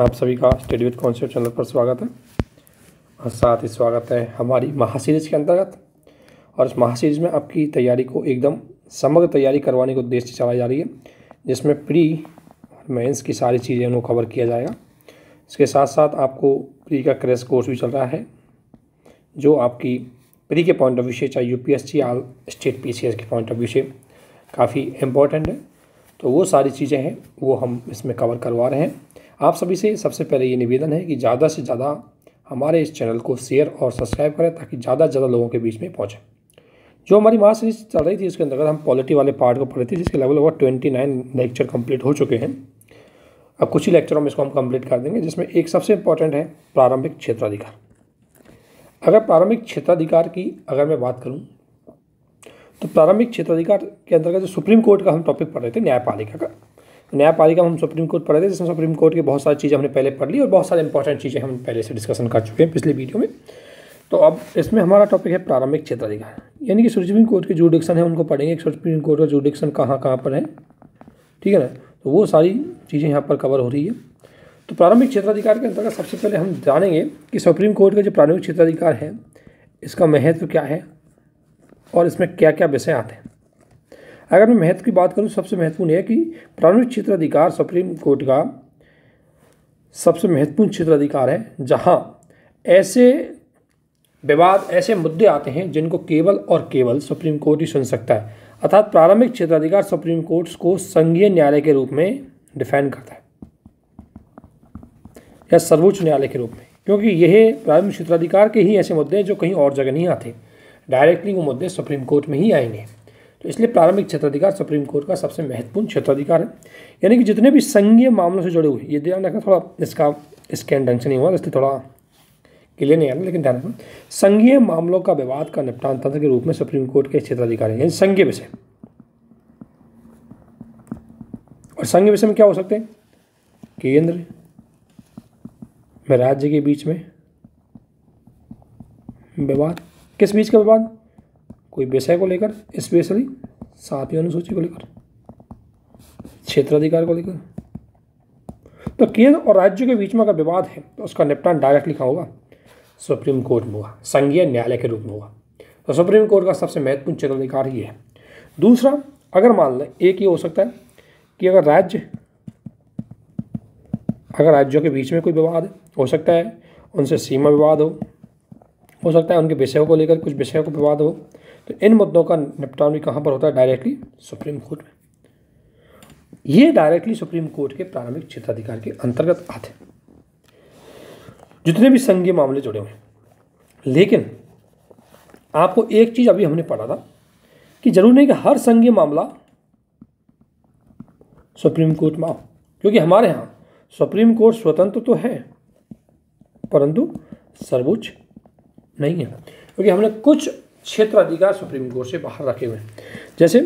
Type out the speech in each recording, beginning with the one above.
आप सभी का स्टडी विद कॉन्सेप्ट चैनल पर स्वागत है और साथ ही स्वागत है हमारी महासीरीज के अंतर्गत और इस महासीरीज में आपकी तैयारी को एकदम समग्र तैयारी करवाने के उद्देश्य से चलाई जा रही है जिसमें प्री मेंस की सारी चीज़ें उन्हें कवर किया जाएगा इसके साथ साथ आपको प्री का क्रेश कोर्स भी चल रहा है जो आपकी प्री के पॉइंट ऑफ व्यू से चाहे यू पी एस सी या स्टेट पी सी एस के पॉइंट ऑफ व्यू से काफ़ी इम्पोर्टेंट है तो वो सारी चीज़ें हैं वो हम इसमें कवर करवा रहे हैं आप सभी से सबसे पहले ये निवेदन है कि ज़्यादा से ज़्यादा हमारे इस चैनल को शेयर और सब्सक्राइब करें ताकि ज़्यादा से ज़्यादा लोगों के बीच में पहुँचे जो हमारी मास सीरीज चल रही थी उसके अंतर्गत हम पॉलिटी वाले पार्ट को पढ़े थे जिसके लगभग लगभग ट्वेंटी नाइन लेक्चर कम्प्लीट हो चुके हैं अब कुछ ही लेक्चरों में इसको हम कम्प्लीट कर देंगे जिसमें एक सबसे इम्पॉर्टेंट है प्रारंभिक क्षेत्राधिकार अगर प्रारंभिक क्षेत्राधिकार की अगर मैं बात करूं तो प्रारंभिक क्षेत्राधिकार के अंतर्गत जो सुप्रीम कोर्ट का हम टॉपिक पढ़ रहे थे न्यायपालिका का न्यायपालिका हम सुप्रीम कोर्ट पढ़े थे जिसमें सुप्रीम कोर्ट की बहुत सारी चीज़ें हमने पहले पढ़ ली और बहुत सारी इंपॉर्टेंट चीज़ें हम पहले से डिस्कशन कर चुके हैं पिछले वीडियो में तो अब इसमें हमारा टॉपिक है प्रारंभिक क्षेत्राधिकार यानी कि सुप्रीम कोर्ट के जूडिक्शन है उनको पढ़ेंगे सुप्रीम कोर्ट का जूडिक्शन कहाँ कहाँ पर है ठीक है ना तो वो सारी चीज़ें यहाँ पर कवर हो रही है तो प्रारंभिक क्षेत्राधिकार के अंतर्गत सबसे पहले हम जानेंगे कि सुप्रीम कोर्ट का जो प्रारंभिक क्षेत्राधिकार है इसका महत्व क्या है और इसमें क्या क्या विषय आते हैं अगर मैं महत्व की बात करूँ सबसे महत्वपूर्ण है कि प्रारंभिक क्षेत्राधिकार सुप्रीम कोर्ट का सबसे महत्वपूर्ण क्षेत्राधिकार है जहाँ ऐसे विवाद ऐसे मुद्दे आते हैं जिनको केवल और केवल सुप्रीम कोर्ट ही सुन सकता है अर्थात प्रारंभिक क्षेत्राधिकार सुप्रीम कोर्ट को संघीय न्यायालय के रूप में डिफेंड करता है या सर्वोच्च न्यायालय के रूप में क्योंकि यह प्रारंभिक क्षेत्राधिकार के ही ऐसे मुद्दे हैं जो कहीं और जगह नहीं आते डायरेक्टली वो मुद्दे सुप्रीम कोर्ट में ही आएंगे तो इसलिए प्रारंभिक क्षेत्राधिकार सुप्रीम कोर्ट का सबसे महत्वपूर्ण क्षेत्राधिकार है यानी कि जितने भी संघीय मामलों से जुड़े हुए ये ध्यान रखना थोड़ा इसका स्कैन ढंग से नहीं हुआ इससे थोड़ा क्लियर नहीं आना लेकिन ध्यान रखना संघीय मामलों का विवाद का निपटान तंत्र के रूप में सुप्रीम कोर्ट के क्षेत्राधिकार है यानी संघीय विषय और संघीय विषय में क्या हो सकते हैं केंद्र में राज्य के बीच में विवाद किस बीच का विवाद कोई विषय को लेकर स्पेशली सातवीं अनुसूची को लेकर क्षेत्राधिकार को लेकर तो केंद्र और राज्य के बीच में अगर विवाद है तो उसका निपटान डायरेक्ट लिखा होगा सुप्रीम कोर्ट में हुआ संघीय न्यायालय के रूप में हुआ तो सुप्रीम कोर्ट का सबसे महत्वपूर्ण क्षेत्राधिकार ये है दूसरा अगर मान लें एक ये हो सकता है कि अगर राज्य अगर राज्यों के बीच में कोई विवाद हो सकता है उनसे सीमा विवाद हो हो सकता है उनके विषयों को लेकर कुछ विषयों को विवाद हो तो इन मुद्दों का निपटान भी कहाँ पर होता है डायरेक्टली सुप्रीम कोर्ट में ये डायरेक्टली सुप्रीम कोर्ट के प्रारंभिक क्षेत्राधिकार के अंतर्गत आते हैं जितने भी संघीय मामले जुड़े हुए हैं लेकिन आपको एक चीज़ अभी हमने पढ़ा था कि जरूर नहीं कि हर संघीय मामला सुप्रीम कोर्ट में आओ क्योंकि हमारे यहां सुप्रीम कोर्ट स्वतंत्र तो है परंतु सर्वोच्च नहीं है क्योंकि हमने कुछ क्षेत्र अधिकार सुप्रीम कोर्ट से बाहर रखे हुए हैं जैसे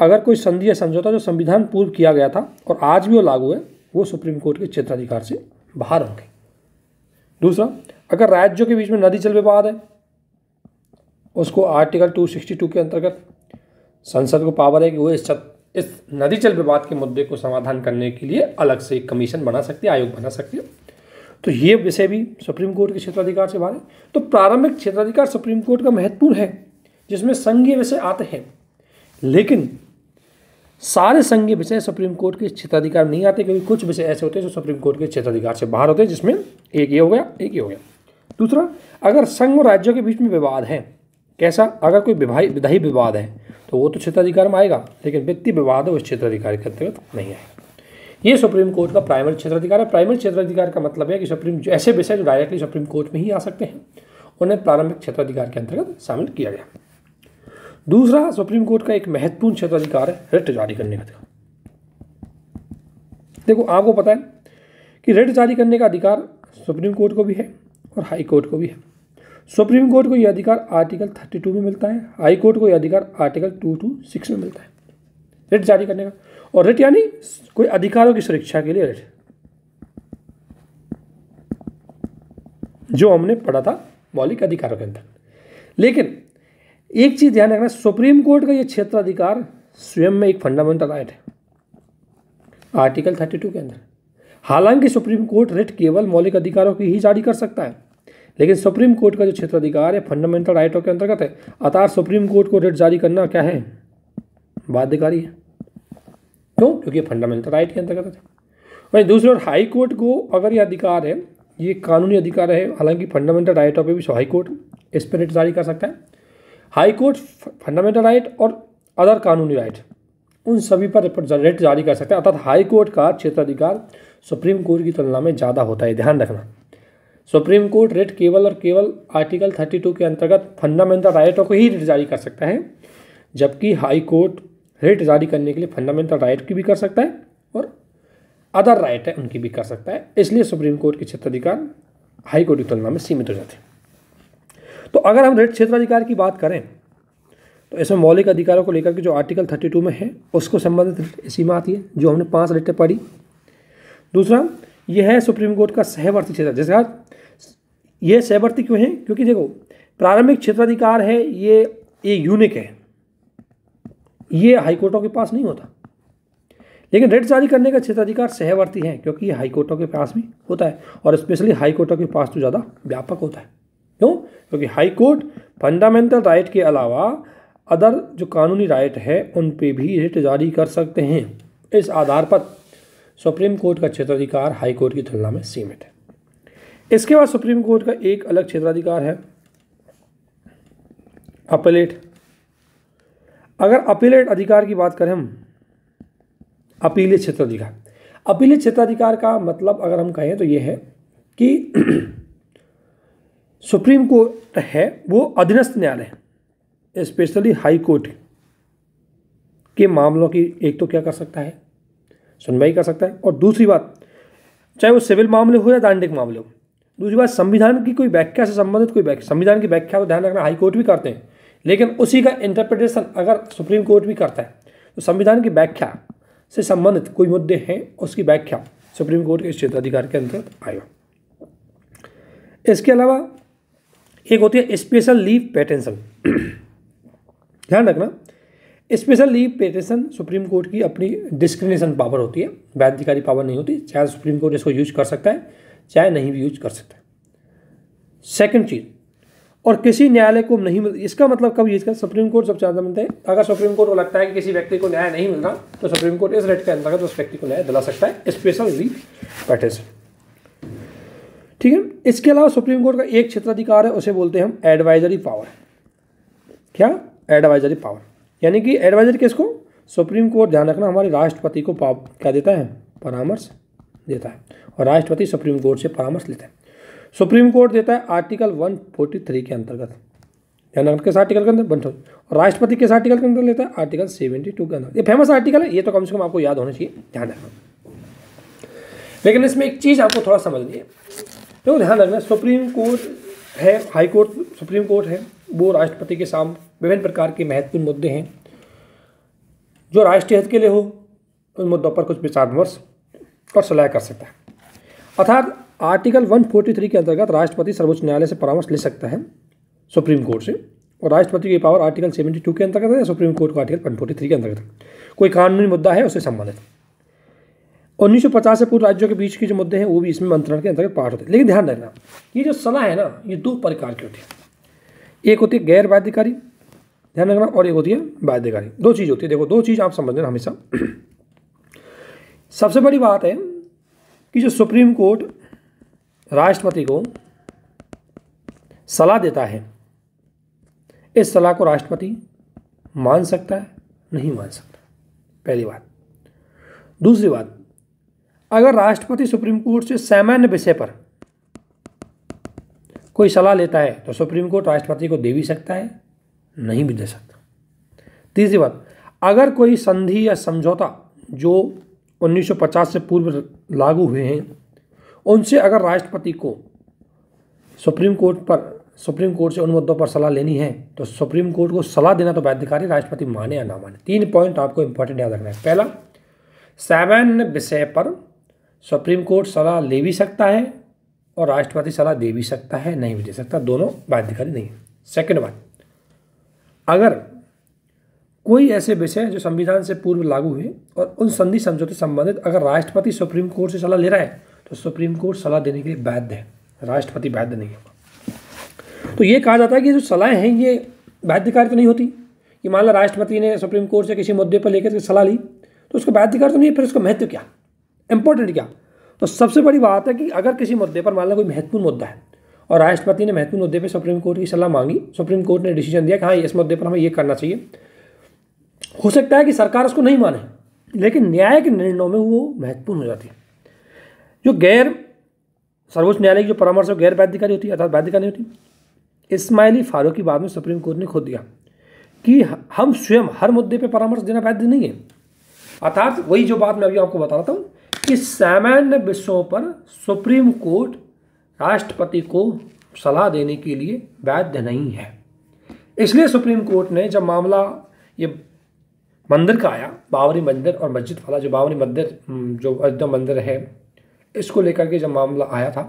अगर कोई संधि या समझौता जो संविधान पूर्व किया गया था और आज भी वो लागू है वो सुप्रीम कोर्ट के क्षेत्राधिकार से बाहर होंगे दूसरा अगर राज्यों के बीच में नदी चल विवाद है उसको आर्टिकल 262 के अंतर्गत संसद को पावर है कि वो इस इस नदी चल विवाद के मुद्दे को समाधान करने के लिए अलग से एक कमीशन बना सकती है आयोग बना सकती है तो ये विषय भी सुप्रीम कोर्ट के क्षेत्राधिकार से बाहर है तो प्रारंभिक क्षेत्राधिकार सुप्रीम कोर्ट का महत्वपूर्ण है जिसमें संघीय विषय आते हैं लेकिन सारे संघीय विषय सुप्रीम कोर्ट के क्षेत्राधिकार नहीं आते क्योंकि कुछ विषय ऐसे होते हैं जो सुप्रीम कोर्ट के क्षेत्राधिकार से बाहर होते हैं जिसमें एक ये हो गया एक ये हो गया दूसरा अगर संघ और राज्यों के बीच में विवाद है कैसा अगर कोई विधायी विवाद है तो वो तो क्षेत्राधिकार में आएगा लेकिन वित्तीय विवाद है उस क्षेत्राधिकार के अंतर्गत नहीं आएगा ये सुप्रीम कोर्ट का प्राइमरी क्षेत्राधिकार है प्राइमरी क्षेत्राधिकार का मतलब है कि सुप्रीम ऐसे विषय जो डायरेक्टली सुप्रीम कोर्ट में ही आ सकते हैं उन्हें प्रारंभिक क्षेत्राधिकार के अंतर्गत शामिल किया गया दूसरा सुप्रीम कोर्ट का एक महत्वपूर्ण क्षेत्राधिकार है रिट जारी करने का देखो आपको पता है कि रिट जारी करने का अधिकार सुप्रीम कोर्ट को भी है और हाई कोर्ट को भी है सुप्रीम कोर्ट को यह अधिकार आर्टिकल 32 में मिलता है हाई कोर्ट को यह अधिकार आर्टिकल 226 में मिलता है रिट जारी करने का और रिट यानी कोई अधिकारों की सुरक्षा के लिए रिट जो हमने पढ़ा था मौलिक अधिकारों के अंदर लेकिन एक चीज ध्यान रखना सुप्रीम कोर्ट का यह क्षेत्र अधिकार स्वयं में एक फंडामेंटल राइट है आर्टिकल थर्टी टू के अंदर हालांकि सुप्रीम कोर्ट रिट केवल मौलिक अधिकारों की ही जारी कर सकता है लेकिन सुप्रीम कोर्ट का जो क्षेत्र अधिकार है फंडामेंटल राइटों के अंतर्गत है अतः सुप्रीम कोर्ट को रिट जारी करना क्या है बाध्यकारी है क्यों क्योंकि फंडामेंटल राइट के अंतर्गत है वहीं दूसरी ओर हाई कोर्ट को अगर ये अधिकार है ये कानूनी अधिकार है हालांकि फंडामेंटल राइट ऑफ भी हाई कोर्ट इस पर रिट जारी कर सकता है हाई कोर्ट फंडामेंटल राइट और अदर कानूनी राइट उन सभी पर रिट जारी कर सकते हैं अर्थात हाई कोर्ट का क्षेत्राधिकार सुप्रीम कोर्ट की तुलना में ज़्यादा होता है ध्यान रखना सुप्रीम कोर्ट रेट केवल और केवल आर्टिकल 32 के अंतर्गत फंडामेंटल राइटों को ही रेट जारी कर सकता है जबकि हाई कोर्ट रेट जारी करने के लिए फंडामेंटल राइट की भी कर सकता है और अदर राइट है उनकी भी कर सकता है इसलिए सुप्रीम कोर्ट के क्षेत्राधिकार हाई कोर्ट की तुलना में सीमित हो जाते हैं तो अगर हम रेट क्षेत्राधिकार की बात करें तो इसमें मौलिक अधिकारों को लेकर के जो आर्टिकल थर्टी में है उसको संबंधित सीमा आती है जो हमने पाँच रेटें पढ़ी दूसरा यह है सुप्रीम कोर्ट का सहवर्ती क्षेत्र जैसे यह सहवर्ती क्यों है क्योंकि देखो प्रारंभिक क्षेत्राधिकार है ये ये यूनिक है ये हाईकोर्टों के पास नहीं होता लेकिन रेट जारी करने का क्षेत्राधिकार सहवर्ती है क्योंकि ये हाईकोर्टों के पास भी होता है और स्पेशली हाईकोर्टों के पास तो ज़्यादा व्यापक होता है क्यों क्योंकि हाईकोर्ट फंडामेंटल राइट के अलावा अदर जो कानूनी राइट है उन पे भी रेट जारी कर सकते हैं इस आधार पर सुप्रीम कोर्ट का क्षेत्राधिकार हाईकोर्ट की तुलना में सीमित है इसके बाद सुप्रीम कोर्ट का एक अलग क्षेत्राधिकार है अपेलेट अगर अपीलेट अधिकार की बात करें हम अपीलीय अधिकार अपीलीय क्षेत्राधिकार का मतलब अगर हम कहें तो ये है कि सुप्रीम कोर्ट है वो अधीनस्थ न्यायालय स्पेशली हाई कोर्ट के मामलों की एक तो क्या कर सकता है सुनवाई कर सकता है और दूसरी बात चाहे वो सिविल मामले हो या दांडिक मामले हो दूसरी बात संविधान की कोई व्याख्या से संबंधित कोई व्याख्या संविधान की व्याख्या तो ध्यान रखना हाई कोर्ट भी करते हैं लेकिन उसी का इंटरप्रिटेशन अगर सुप्रीम कोर्ट भी करता है तो संविधान की व्याख्या से संबंधित कोई मुद्दे हैं उसकी व्याख्या सुप्रीम कोर्ट के क्षेत्राधिकार के अंतर्गत आएगा इसके अलावा एक होती है स्पेशल लीव पेटेंशन ध्यान रखना special leave petition supreme court की अपनी डिस्क्रिमिनेशन पावर होती है वैधिकारी पावर नहीं होती चाहे सुप्रीम कोर्ट इसको यूज कर सकता है चाहे नहीं भी यूज कर सकता है सेकेंड चीज़ और किसी न्यायालय को नहीं मिल इसका मतलब कब इसका सुप्रीम कोर्ट सबसे ज़्यादा मिलते हैं अगर सुप्रीम कोर्ट को लगता है कि किसी व्यक्ति को न्याय नहीं मिल रहा तो सुप्रीम कोर्ट इस रेट के अंतर्गत तो उस व्यक्ति को न्याय दिला सकता है स्पेशल री पैटिशन ठीक है इसके अलावा सुप्रीम कोर्ट का एक क्षेत्राधिकार है उसे बोलते हैं हम एडवाइजरी पावर क्या एडवाइजरी पावर यानी कि एडवाइजरी किसको सुप्रीम कोर्ट ध्यान रखना हमारे राष्ट्रपति को क्या देता है परामर्श देता है और राष्ट्रपति सुप्रीम कोर्ट से परामर्श लेता है सुप्रीम कोर्ट देता है आर्टिकल 143 के अंतर्गत ध्यान रखना किस आर्टिकल के अंदर और राष्ट्रपति किस आर्टिकल के अंदर लेता है आर्टिकल 72 के अंदर ये फेमस आर्टिकल है ये तो कम से कम आपको याद होना चाहिए ध्यान रखना लेकिन इसमें एक चीज़ आपको थोड़ा समझनी है देखो ध्यान रखना सुप्रीम कोर्ट है हाई कोर्ट सुप्रीम कोर्ट है वो राष्ट्रपति के सामने विभिन्न प्रकार के महत्वपूर्ण मुद्दे हैं जो राष्ट्रीय हित के लिए हो उन मुद्दों पर कुछ विचार विमर्श और सलाह कर सकता है अर्थात आर्टिकल 143 के अंतर्गत राष्ट्रपति सर्वोच्च न्यायालय से परामर्श ले सकता है सुप्रीम कोर्ट से और राष्ट्रपति की पावर आर्टिकल 72 के अंतर्गत है या सुप्रीम कोर्ट का आर्टिकल 143 के अंतर्गत कोई कानूनी मुद्दा है उससे संबंधित 1950 से पूर्व राज्यों के बीच के जो मुद्दे हैं वो भी इसमें मंत्रण के अंतर्गत पाठ होते हैं लेकिन ध्यान रखना ये जो सलाह है ना ये दो प्रकार की होती है एक होती है गैर बाध्यकारी ध्यान रखना और एक होती है बाध्यकारी दो चीज़ होती है देखो दो चीज़ आप समझ लेना हमेशा सबसे बड़ी बात है कि जो सुप्रीम कोर्ट राष्ट्रपति को सलाह देता है इस सलाह को राष्ट्रपति मान सकता है नहीं मान सकता पहली बात दूसरी बात अगर राष्ट्रपति सुप्रीम कोर्ट से सामान्य विषय पर कोई सलाह लेता है तो सुप्रीम कोर्ट राष्ट्रपति को दे भी सकता है नहीं भी दे सकता तीसरी बात अगर कोई संधि या समझौता जो 1950 से पूर्व लागू हुए हैं उनसे अगर राष्ट्रपति को सुप्रीम कोर्ट पर सुप्रीम कोर्ट से उन मुद्दों पर सलाह लेनी है तो सुप्रीम कोर्ट को सलाह देना तो बाध्यकारी राष्ट्रपति माने या ना माने तीन पॉइंट आपको इंपॉर्टेंट याद रखना है पहला सामान्य विषय पर सुप्रीम कोर्ट सलाह ले भी सकता है और राष्ट्रपति सलाह दे भी सकता है नहीं भी दे सकता दोनों बाध्यकारी नहीं सेकेंड बात अगर कोई ऐसे विषय जो संविधान से पूर्व लागू हुए और उन संधि समझौते संबंधित अगर राष्ट्रपति सुप्रीम कोर्ट से सलाह ले रहा है तो सुप्रीम कोर्ट सलाह देने के लिए वैध है राष्ट्रपति वैध नहीं है तो ये कहा जाता है कि जो सलाहें हैं ये वैधिकार तो नहीं होती कि मान लो राष्ट्रपति ने सुप्रीम कोर्ट से किसी मुद्दे पर लेकर सलाह ली तो उसका वैधिकार तो नहीं है फिर उसका महत्व क्या इंपॉर्टेंट क्या तो सबसे बड़ी बात है कि अगर किसी मुद्दे पर मान लो कोई महत्वपूर्ण मुद्दा है और राष्ट्रपति ने महत्वपूर्ण मुद्दे पर सुप्रीम कोर्ट की सलाह मांगी सुप्रीम कोर्ट ने डिसीजन दिया कि हाँ इस मुद्दे पर हमें ये करना चाहिए हो सकता है कि सरकार उसको नहीं माने लेकिन न्यायिक निर्णयों में वो महत्वपूर्ण हो जाती है जो गैर सर्वोच्च न्यायालय की जो परामर्श है गैर बाध्यकारी होती है अर्थात बाध्यकारी होती है फारूक की बात में सुप्रीम कोर्ट ने खुद दिया कि हम स्वयं हर मुद्दे पर परामर्श देना बाध्य नहीं है अर्थात वही जो बात मैं अभी आपको बता रहा हूँ कि सामान्य विषयों पर सुप्रीम कोर्ट राष्ट्रपति को सलाह देने के लिए बाध्य नहीं है इसलिए सुप्रीम कोर्ट ने जब मामला ये मंदिर का आया बावरी मंदिर और मस्जिद वाला जो बावरी मंदिर जो अयोध्या मंदिर है इसको लेकर के जब मामला आया था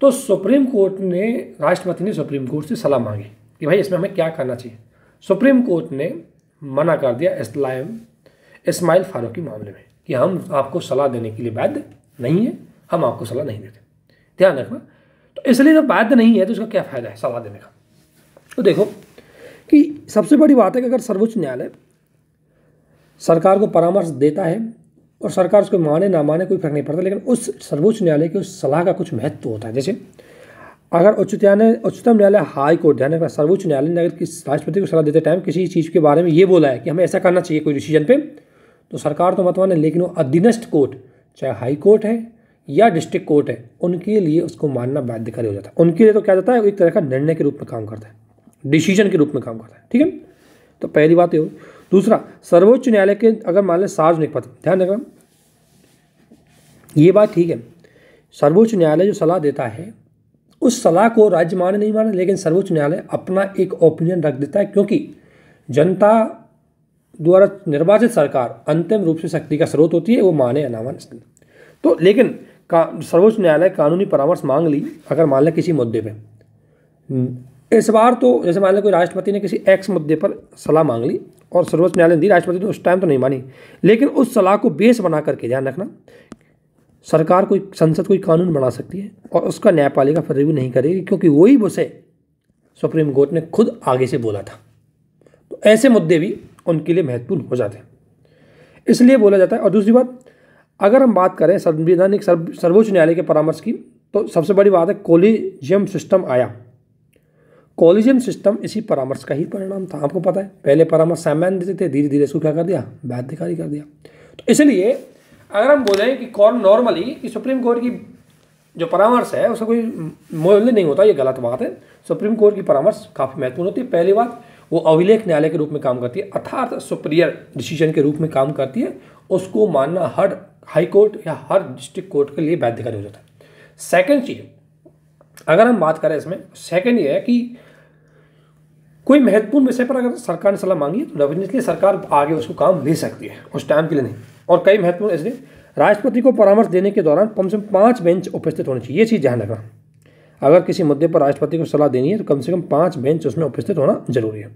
तो सुप्रीम कोर्ट ने राष्ट्रपति ने सुप्रीम कोर्ट से सलाह मांगी कि भाई इसमें हमें क्या करना चाहिए सुप्रीम कोर्ट ने मना कर दिया इस्लाम इस्माइल फारूकी मामले में कि हम आपको सलाह देने के लिए बाध्य नहीं है हम आपको सलाह नहीं देते ध्यान रखना तो इसलिए जब बाध्य नहीं है तो उसका क्या फ़ायदा है सलाह देने का तो देखो कि सबसे बड़ी बात है कि अगर सर्वोच्च न्यायालय सरकार को परामर्श देता है और सरकार उसको माने ना माने कोई फर्क नहीं पड़ता लेकिन उस सर्वोच्च न्यायालय की उस सलाह का कुछ महत्व होता है जैसे अगर उच्च न्यायालय उच्चतम न्यायालय हाई कोर्ट ध्यान रखना सर्वोच्च न्यायालय ने अगर किस राष्ट्रपति को सलाह देते टाइम किसी चीज़ के बारे में ये बोला है कि हमें ऐसा करना चाहिए कोई डिसीजन पे तो सरकार तो मत माने लेकिन वो अधीनस्थ कोर्ट चाहे हाई कोर्ट है या डिस्ट्रिक्ट कोर्ट है उनके लिए उसको मानना बाध्यकारी हो जाता है उनके लिए तो क्या जाता है एक तरह का निर्णय के रूप में काम करता है डिसीजन के रूप में काम करता है ठीक है तो पहली बात ये हो दूसरा सर्वोच्च न्यायालय के अगर मान लें सार्वजनिक पद ध्यान रखना ये बात ठीक है सर्वोच्च न्यायालय जो सलाह देता है उस सलाह को राज्य माने नहीं माने लेकिन सर्वोच्च न्यायालय अपना एक ओपिनियन रख देता है क्योंकि जनता द्वारा निर्वाचित सरकार अंतिम रूप से शक्ति का स्रोत होती है वो माने या ना माने तो लेकिन का सर्वोच्च न्यायालय कानूनी परामर्श मांग ली अगर मान लें किसी मुद्दे पर इस बार तो जैसे मान लें कोई राष्ट्रपति ने किसी एक्स मुद्दे पर सलाह मांग ली और सर्वोच्च न्यायालय ने दी राष्ट्रपति ने उस टाइम तो नहीं मानी लेकिन उस सलाह को बेस बना करके ध्यान रखना सरकार कोई संसद कोई कानून बना सकती है और उसका न्यायपालिका फिर रिव्यू नहीं करेगी क्योंकि वही उसे सुप्रीम कोर्ट ने खुद आगे से बोला था तो ऐसे मुद्दे भी उनके लिए महत्वपूर्ण हो जाते हैं इसलिए बोला जाता है और दूसरी बात अगर हम बात करें संवैधानिक सर्वोच्च न्यायालय के परामर्श की तो सबसे बड़ी बात है कोलिजियम सिस्टम आया कॉलिजियम सिस्टम इसी परामर्श का ही परिणाम था आपको पता है पहले परामर्श सामान देते थे धीरे धीरे इसको क्या कर दिया बाध्यकारी कर दिया तो इसलिए अगर हम बोलें कि कौन नॉर्मली कि सुप्रीम कोर्ट की जो परामर्श है उसका कोई मूल्य नहीं होता ये गलत बात है सुप्रीम कोर्ट की परामर्श काफ़ी महत्वपूर्ण होती है पहली बात वो अभिलेख न्यायालय के रूप में काम करती है अर्थात सुप्रियर डिसीजन के रूप में काम करती है उसको मानना हर हाई कोर्ट या हर डिस्ट्रिक्ट कोर्ट के लिए बाध्यकारी हो जाता है सेकेंड चीज़ अगर हम बात करें इसमें सेकेंड ये है कि कोई महत्वपूर्ण विषय पर अगर सरकार ने सलाह मांगी तो डेफिनेटली सरकार आगे उसको काम ले सकती है उस टाइम के लिए नहीं और कई महत्वपूर्ण इसलिए राष्ट्रपति को परामर्श देने के दौरान कम से कम पाँच बेंच उपस्थित होने चाहिए ये चीज़ ध्यान रखना अगर किसी मुद्दे पर राष्ट्रपति को सलाह देनी है तो कम से कम पाँच बेंच उसमें उपस्थित होना जरूरी है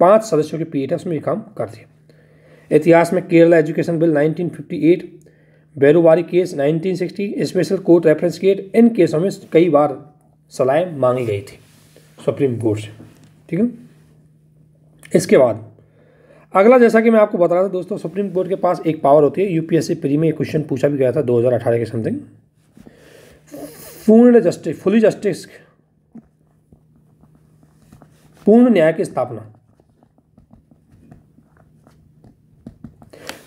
पाँच सदस्यों की पीठ है उसमें ये काम करती है इतिहास में Kerala education bill 1958, Berubari case 1960, special court reference केट इन केसों में कई बार सलाहें मांगी गई थी सुप्रीम कोर्ट से ठीक है इसके बाद अगला जैसा कि मैं आपको बता रहा था दोस्तों सुप्रीम कोर्ट के पास एक पावर होती है यूपीएससी प्री में एक क्वेश्चन पूछा भी गया था 2018 के समथिंग पूर्ण जस्टिस फुली जस्टिस पूर्ण न्याय की स्थापना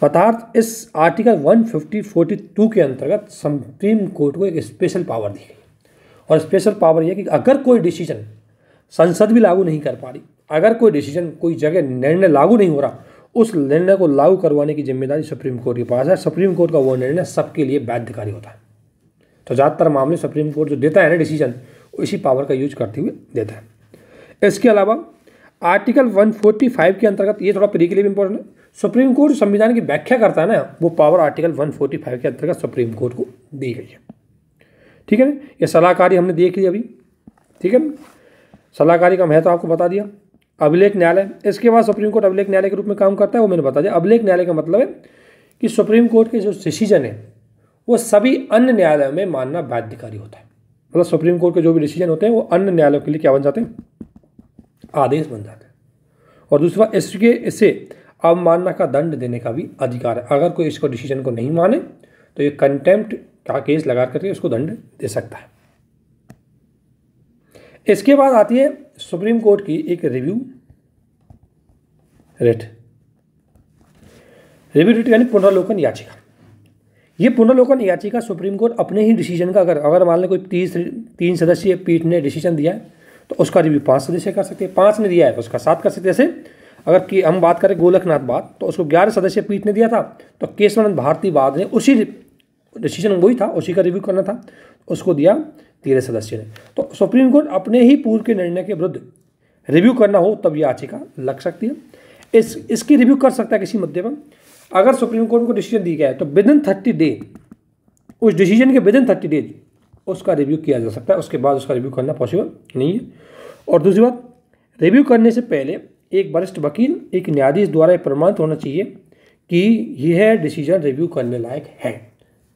पदार्थ इस आर्टिकल 15042 के अंतर्गत सुप्रीम कोर्ट को एक स्पेशल पावर दी गई और स्पेशल पावर यह कि अगर कोई डिसीजन संसद भी लागू नहीं कर पा रही अगर कोई डिसीजन कोई जगह निर्णय लागू नहीं हो रहा उस निर्णय को लागू करवाने की जिम्मेदारी सुप्रीम कोर्ट के पास है सुप्रीम कोर्ट का वो निर्णय सबके लिए बाध्यकारी होता है तो ज़्यादातर मामले सुप्रीम कोर्ट जो देता है ना डिसीजन इसी पावर का यूज करते हुए देता है इसके अलावा आर्टिकल 145 के अंतर्गत ये थोड़ा प्री के लिए भी इंपॉर्टेंट है सुप्रीम कोर्ट संविधान की व्याख्या करता है ना वो पावर आर्टिकल 145 के अंतर्गत सुप्रीम कोर्ट को दी गई है ठीक है ना ये सलाहकारी हमने देख ली अभी ठीक है ना सलाहकारी का महत्व तो आपको बता दिया अभिलेख न्यायालय इसके बाद सुप्रीम कोर्ट अभिलेख न्यायालय के रूप में काम करता है वो मैंने बता दिया अभिलेख न्यायालय का मतलब है कि सुप्रीम कोर्ट के जो डिसीजन है वो सभी अन्य न्यायालयों में मानना बाध्यकारी होता है मतलब सुप्रीम कोर्ट के जो भी डिसीजन होते हैं वो अन्य न्यायालयों के लिए क्या बन जाते हैं आदेश बन जाते हैं और दूसरा इसके इसे अवमानना का दंड देने का भी अधिकार है अगर कोई इसको डिसीजन को नहीं माने तो ये कंटेम्प्ट का केस लगा करके इसको दंड दे सकता है इसके बाद आती है सुप्रीम कोर्ट की एक रिव्यू रिट रिव्यू रिट यानी पुनर्लोकन याचिका ये पुनर्लोकन याचिका सुप्रीम कोर्ट अपने ही डिसीजन का अगर अगर मान लें कोई तीस तीन सदस्यीय पीठ ने डिसीजन दिया है तो उसका रिव्यू पांच सदस्य कर सकते हैं पांच ने दिया है तो उसका सात कर सकते हैं जैसे अगर कि हम बात करें गोलखनाथ बात तो उसको ग्यारह सदस्य पीठ ने दिया था तो केशवानंद भारती बाद ने उसी डिसीजन वही था उसी का रिव्यू करना था उसको दिया तेरह सदस्य ने तो सुप्रीम कोर्ट अपने ही पूर्व के निर्णय के विरुद्ध रिव्यू करना हो तब यह याचिका लग सकती है इस इसकी रिव्यू कर सकता है किसी मुद्दे पर अगर सुप्रीम कोर्ट को डिसीजन दिया गया है तो विद इन थर्टी डे उस डिसीजन के विद इन थर्टी डेज उसका रिव्यू किया जा सकता है उसके बाद उसका रिव्यू करना पॉसिबल नहीं है और दूसरी बात रिव्यू करने से पहले एक वरिष्ठ वकील एक न्यायाधीश द्वारा प्रमाणित होना चाहिए कि यह डिसीजन रिव्यू करने लायक है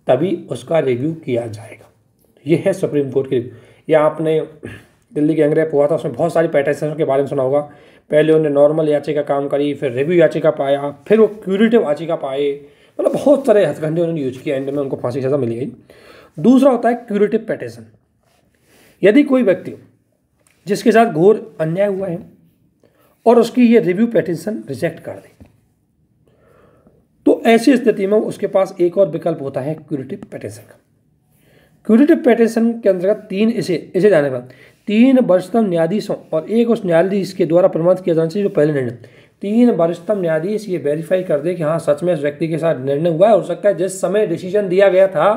तभी उसका रिव्यू किया जाएगा ये है सुप्रीम कोर्ट की या आपने दिल्ली गैंग रेप हुआ था उसमें बहुत सारी पैटर्सों के बारे में सुना होगा पहले उन्हें नॉर्मल याचिका काम करी फिर रिव्यू याचिका पाया फिर वो क्यूरेटिव याचिका पाए मतलब बहुत सारे हथकंडे उन्होंने यूज किया एंड में उनको फांसी सज़ा मिली गई दूसरा होता है क्यूरेटिव पैटर्सन यदि कोई व्यक्ति जिसके साथ घोर अन्याय हुआ है और उसकी ये रिव्यू पैटर्सन रिजेक्ट कर दी ऐसी स्थिति में उसके पास एक और विकल्प होता है क्यूरेटिव पेटेशन का क्यूरेटिव पेटेशन के अंतर्गत तीन इसे इसे जाने का तीन वरिष्ठतम न्यायाधीशों और एक उस न्यायाधीश के द्वारा प्रमाणित किया जाना चाहिए जो पहले निर्णय तीन वरिष्ठतम न्यायाधीश ये वेरीफाई कर दे कि हाँ सच में उस व्यक्ति के साथ निर्णय हुआ है हो सकता है जिस समय डिसीजन दिया गया था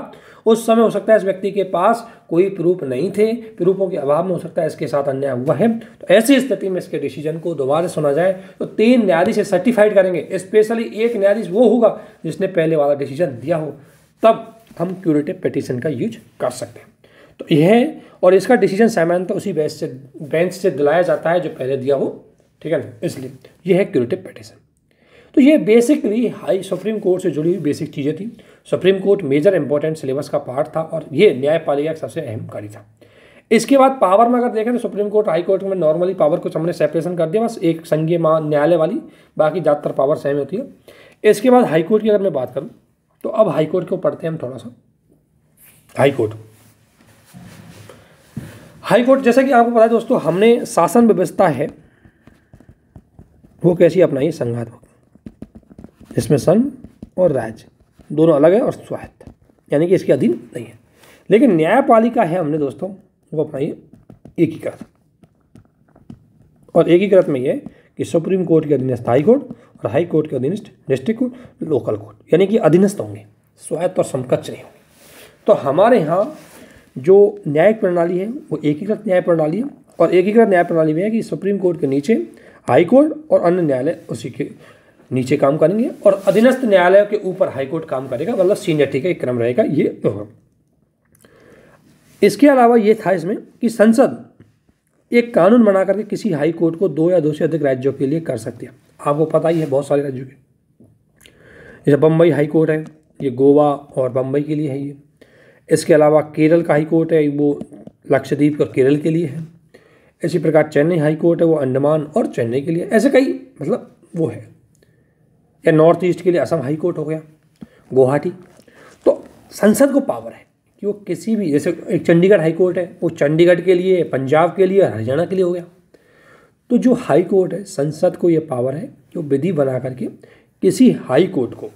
उस समय हो सकता है इस व्यक्ति के पास कोई प्रूफ नहीं थे प्रूफों के अभाव में हो सकता है इसके साथ अन्याय हुआ है तो ऐसी स्थिति में इसके डिसीजन को दोबारा सुना जाए तो तीन न्यायाधीश सर्टिफाइड करेंगे स्पेशली एक न्यायाधीश वो होगा जिसने पहले वाला डिसीजन दिया हो तब हम क्यूरेटिव पिटिशन का यूज कर सकते हैं तो यह और इसका डिसीजन तो उसी बेंच से बेंच से दिलाया जाता है जो पहले दिया हो ठीक है ना इसलिए यह है क्यूरेटिव पिटिशन तो ये बेसिकली हाई सुप्रीम कोर्ट से जुड़ी हुई बेसिक चीज़ें थी supreme court major important syllabus का पार्ट था और ये न्यायपालिका का सबसे अहम कार्य था इसके बाद पावर में अगर देखें तो सुप्रीम कोर्ट हाई कोर्ट में नॉर्मली पावर को हमने सेपरेशन कर दिया बस एक संघीय न्यायालय वाली बाकी ज़्यादातर पावर सेम होती है इसके बाद हाई कोर्ट की अगर मैं बात करूँ तो अब हाई कोर्ट को पढ़ते हैं हम थोड़ा सा हाई कोर्ट हाई कोर्ट जैसा कि आपको पता है दोस्तों हमने शासन व्यवस्था है वो कैसी अपनाई संघात्मक इसमें सर्व और राज्य दोनों अलग है और स्वायत्त यानी कि इसके अधीन नहीं है लेकिन न्यायपालिका है हमने दोस्तों वो अपना ये एकीकृत और एकीकृत में ये कि सुप्रीम कोर्ट के अधीनस्थ हाई कोर्ट और हाई कोर्ट के अधीनस्थ डिस्ट्रिक्ट कोर्ट लोकल कोर्ट यानी कि अधीनस्थ होंगे स्वायत्त और समकक्ष नहीं होंगे तो हमारे यहाँ जो न्यायिक प्रणाली है वो एकीकृत न्याय प्रणाली है और एकीकृत न्याय प्रणाली में है कि सुप्रीम कोर्ट के नीचे हाई कोर्ट और अन्य न्यायालय उसी के नीचे काम करेंगे और अधीनस्थ न्यायालयों के ऊपर हाईकोर्ट काम करेगा मतलब सीनियर ठीक का एक क्रम रहेगा ये हो इसके अलावा ये था इसमें कि संसद एक कानून बना करके किसी हाई कोर्ट को दो या दो से अधिक राज्यों के लिए कर सकते हैं आपको पता ही है बहुत सारे राज्यों के जैसे बम्बई हाई कोर्ट है ये गोवा और बम्बई के लिए है ये इसके अलावा केरल का हाई कोर्ट है वो लक्षद्वीप और केरल के लिए है इसी प्रकार चेन्नई हाई कोर्ट है वो अंडमान और चेन्नई के लिए ऐसे कई मतलब वो है या नॉर्थ ईस्ट के लिए असम हाई कोर्ट हो गया गुवाहाटी तो संसद को पावर है कि वो किसी भी जैसे एक चंडीगढ़ हाई कोर्ट है वो चंडीगढ़ के लिए पंजाब के लिए हरियाणा के लिए हो गया तो जो हाई कोर्ट है संसद को ये पावर है वो विधि बना करके किसी हाई कोर्ट को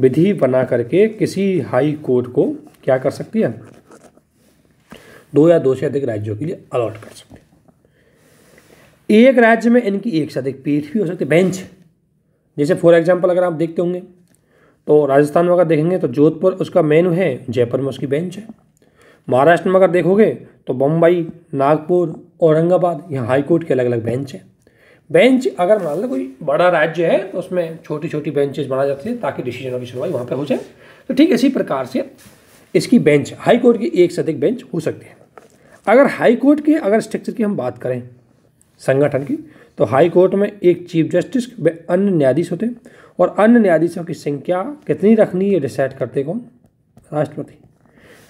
विधि बना करके किसी हाई कोर्ट को क्या कर सकती है दो या दो से अधिक राज्यों के लिए अलॉट कर सकते हैं एक राज्य में इनकी एक से अधिक पीठ भी हो सकती है बेंच जैसे फॉर एग्जाम्पल अगर आप देखते होंगे तो राजस्थान में अगर देखेंगे तो जोधपुर उसका मेन है जयपुर में उसकी बेंच है महाराष्ट्र में अगर देखोगे तो बम्बई नागपुर औरंगाबाद यहाँ हाईकोर्ट के अलग अलग बेंच है बेंच अगर मान लो कोई बड़ा राज्य है तो उसमें छोटी छोटी बेंचेज बनाई जाती है ताकि डिसीजनों की सुनवाई वहाँ पर हो जाए तो ठीक इसी प्रकार से इसकी बेंच हाई कोर्ट की एक से अधिक बेंच हो सकती है अगर हाई कोर्ट के अगर स्ट्रक्चर की हम बात करें संगठन की तो हाई कोर्ट में एक चीफ जस्टिस व अन्य न्यायाधीश होते और अन्य न्यायाधीशों की संख्या कितनी रखनी है डिसाइड करते कौन राष्ट्रपति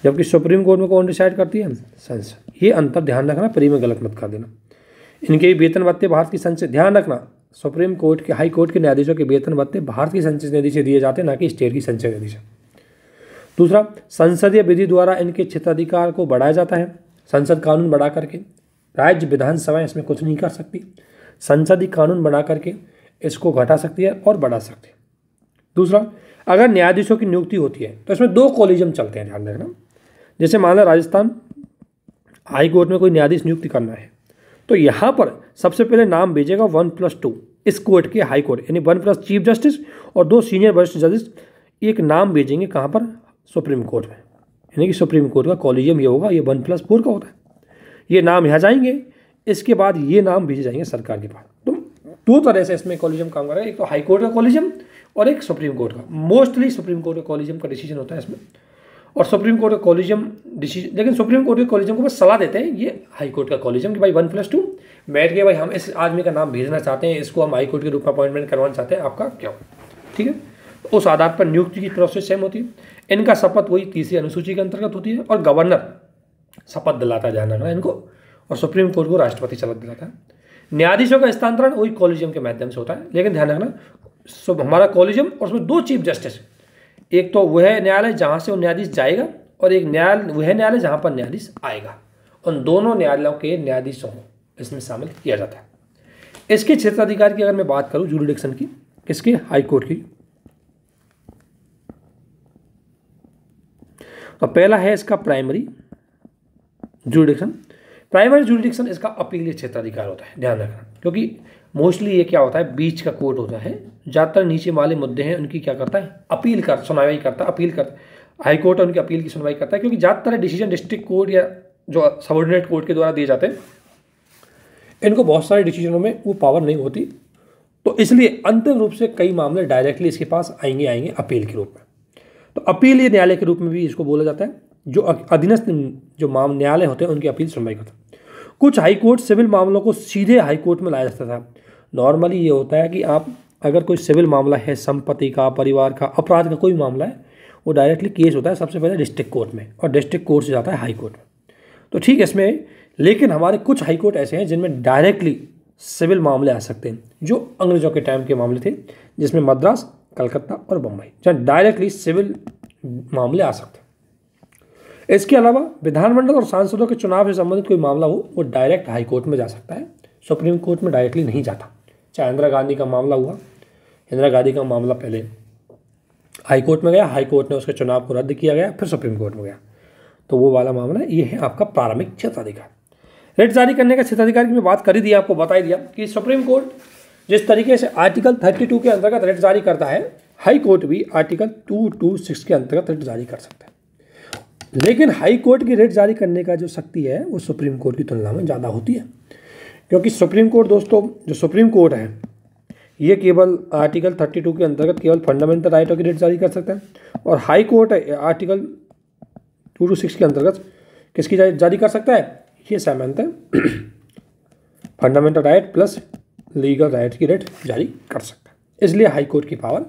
जबकि सुप्रीम कोर्ट में कौन डिसाइड करती है संसद ये अंतर ध्यान रखना प्री में गलत मत कर देना इनके भी वेतन भत्ते भारत की संसद ध्यान रखना सुप्रीम कोर्ट के हाई कोर्ट के न्यायाधीशों के वेतन भत्ते भारत की संसद न्यायाधीश दिए जाते हैं ना कि स्टेट की संसद न्यायाधीश दूसरा संसदीय विधि द्वारा इनके क्षेत्राधिकार को बढ़ाया जाता है संसद कानून बढ़ा करके राज्य विधानसभाएं इसमें कुछ नहीं कर सकती संसदीय कानून बना करके इसको घटा सकती है और बढ़ा सकती है दूसरा अगर न्यायाधीशों की नियुक्ति होती है तो इसमें दो कॉलेजियम चलते हैं ध्यान रखना जैसे मान लो राजस्थान हाई कोर्ट में कोई न्यायाधीश नियुक्ति करना है तो यहाँ पर सबसे पहले नाम भेजेगा वन प्लस टू इस कोर्ट के हाई कोर्ट यानी वन प्लस चीफ जस्टिस और दो सीनियर वरिष्ठ जस्टिस एक नाम भेजेंगे कहाँ पर सुप्रीम कोर्ट में यानी कि सुप्रीम कोर्ट का कॉलेजियम ये होगा ये वन प्लस फोर का होता है ये नाम यहाँ जाएंगे इसके बाद ये नाम भेजे जाएंगे सरकार के पास तो दो तरह से इसमें कॉलेजियम काम कर रहा है एक तो हाई कोर्ट का कॉलेजियम और एक सुप्रीम कोर्ट का मोस्टली सुप्रीम कोर्ट का कॉलेजियम का डिसीजन होता है इसमें और सुप्रीम कोर्ट का कॉलेजियम डिसीजन लेकिन सुप्रीम कोर्ट के कॉलेजियम को बस सलाह देते हैं ये हाई कोर्ट का कॉलेजियम कि भाई वन प्लस टू बैठ के भाई हम इस आदमी का नाम भेजना चाहते हैं इसको हम हाई कोर्ट के रूप में अपॉइंटमेंट करवाना चाहते हैं आपका क्या ठीक है तो उस आधार पर नियुक्ति की प्रोसेस सेम होती है इनका शपथ वही तीसरी अनुसूची के अंतर्गत होती है और गवर्नर शपथ दिलाता जाना इनको और सुप्रीम कोर्ट को राष्ट्रपति शपथ दिलाता है न्यायाधीशों का स्थानांतरण वही कॉलेजियम के माध्यम से होता है लेकिन ध्यान रखना सब हमारा कॉलेजियम और उसमें दो चीफ जस्टिस एक तो वह न्यायालय जहाँ से वो न्यायाधीश जाएगा और एक न्यायालय वह न्यायालय जहाँ पर न्यायाधीश आएगा उन दोनों न्यायालयों के न्यायाधीशों को इसमें शामिल किया जाता है इसके क्षेत्राधिकार की अगर मैं बात करूँ जूरिडिक्शन की किसके हाईकोर्ट की तो पहला है इसका प्राइमरी जूरिडिक्शन प्राइमरी जुडिक्शन इसका अपील क्षेत्राधिकार होता है ध्यान रखना क्योंकि मोस्टली ये क्या होता है बीच का कोर्ट होता है ज़्यादातर नीचे वाले मुद्दे हैं उनकी क्या करता है अपील कर सुनवाई करता अपील कर हाई कोर्ट उनकी अपील की सुनवाई करता है क्योंकि ज़्यादातर डिसीजन डिस्ट्रिक्ट कोर्ट या जो सबॉर्डिनेट कोर्ट के द्वारा दिए जाते हैं इनको बहुत सारे डिसीजनों में वो पावर नहीं होती तो इसलिए अंतिम रूप से कई मामले डायरेक्टली इसके पास आएंगे आएंगे अपील के रूप में तो अपील न्यायालय के रूप में भी इसको बोला जाता है जो अधीनस्थ जो माम न्यायालय होते हैं उनकी अपील सुनवाई करता है कुछ हाई कोर्ट सिविल मामलों को सीधे हाई कोर्ट में लाया जाता था नॉर्मली ये होता है कि आप अगर कोई सिविल मामला है संपत्ति का परिवार का अपराध का कोई मामला है वो डायरेक्टली केस होता है सबसे पहले डिस्ट्रिक्ट कोर्ट में और डिस्ट्रिक्ट कोर्ट से जाता है हाई कोर्ट में तो ठीक है इसमें लेकिन हमारे कुछ हाई कोर्ट ऐसे हैं जिनमें डायरेक्टली सिविल मामले आ सकते हैं जो अंग्रेजों के टाइम के मामले थे जिसमें मद्रास कलकत्ता और बम्बई जहाँ डायरेक्टली सिविल मामले आ सकते हैं इसके अलावा विधानमंडल और सांसदों के चुनाव से संबंधित कोई मामला हो वो डायरेक्ट हाई कोर्ट में जा सकता है सुप्रीम कोर्ट में डायरेक्टली नहीं जाता चाहे इंदिरा गांधी का मामला हुआ इंदिरा गांधी का मामला पहले हाई कोर्ट में गया हाई कोर्ट ने उसके चुनाव को रद्द किया गया फिर सुप्रीम कोर्ट में गया तो वो वाला मामला ये है आपका प्रारंभिक क्षेत्राधिकार रेट जारी करने का क्षेत्राधिकार की मैं बात कर ही दी आपको बता दिया कि सुप्रीम कोर्ट जिस तरीके से आर्टिकल थर्टी के अंतर्गत रेट जारी करता है हाई कोर्ट भी आर्टिकल टू के अंतर्गत रेट जारी कर सकता है लेकिन हाई कोर्ट की रेट जारी करने का जो शक्ति है वो सुप्रीम कोर्ट की तुलना में ज़्यादा होती है क्योंकि सुप्रीम कोर्ट दोस्तों जो सुप्रीम कोर्ट है ये केवल आर्टिकल 32 के अंतर्गत केवल फंडामेंटल राइट की रेट जारी कर सकते हैं और high court article two two six के अंतर्गत किसकी जारी कर सकता है ये सहमत है fundamental right plus legal right की रेट जारी कर सकता है इसलिए हाई कोर्ट की पावर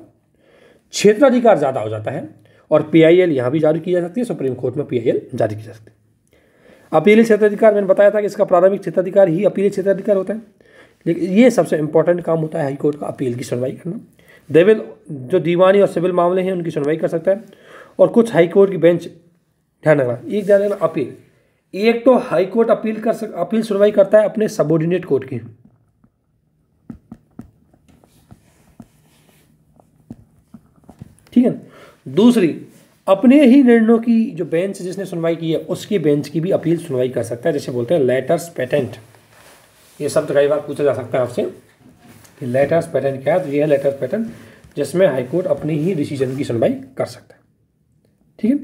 क्षेत्राधिकार ज़्यादा हो जाता है और पीआईएल यहाँ भी जारी की जा सकती है सुप्रीम कोर्ट में पीआईएल जारी की जा सकती है अपीली क्षेत्राधिकार मैंने बताया था कि इसका प्रारंभिक क्षेत्राधिकार ही अपीलीय क्षेत्राधिकार होता है लेकिन ये सबसे इंपॉर्टेंट काम होता है हाईकोर्ट का अपील की सुनवाई करना देविल जो दीवानी और सिविल मामले हैं उनकी सुनवाई कर सकता है और कुछ हाईकोर्ट की बेंच ध्यान रखना एक ध्यान रखना अपील एक तो हाईकोर्ट अपील कर सक अपील सुनवाई करता है अपने सबोर्डिनेट कोर्ट की ठीक है दूसरी अपने ही निर्णयों की जो बेंच जिसने सुनवाई की है उसकी बेंच की भी अपील सुनवाई कर सकता है जैसे बोलते हैं लेटर्स पेटेंट ये शब्द कई बार पूछा जा सकता है आपसे कि लेटर्स पैटर्न क्या है तो ये है लेटर्स पैटर्न जिसमें हाईकोर्ट अपनी ही डिसीजन की सुनवाई कर सकता है ठीक है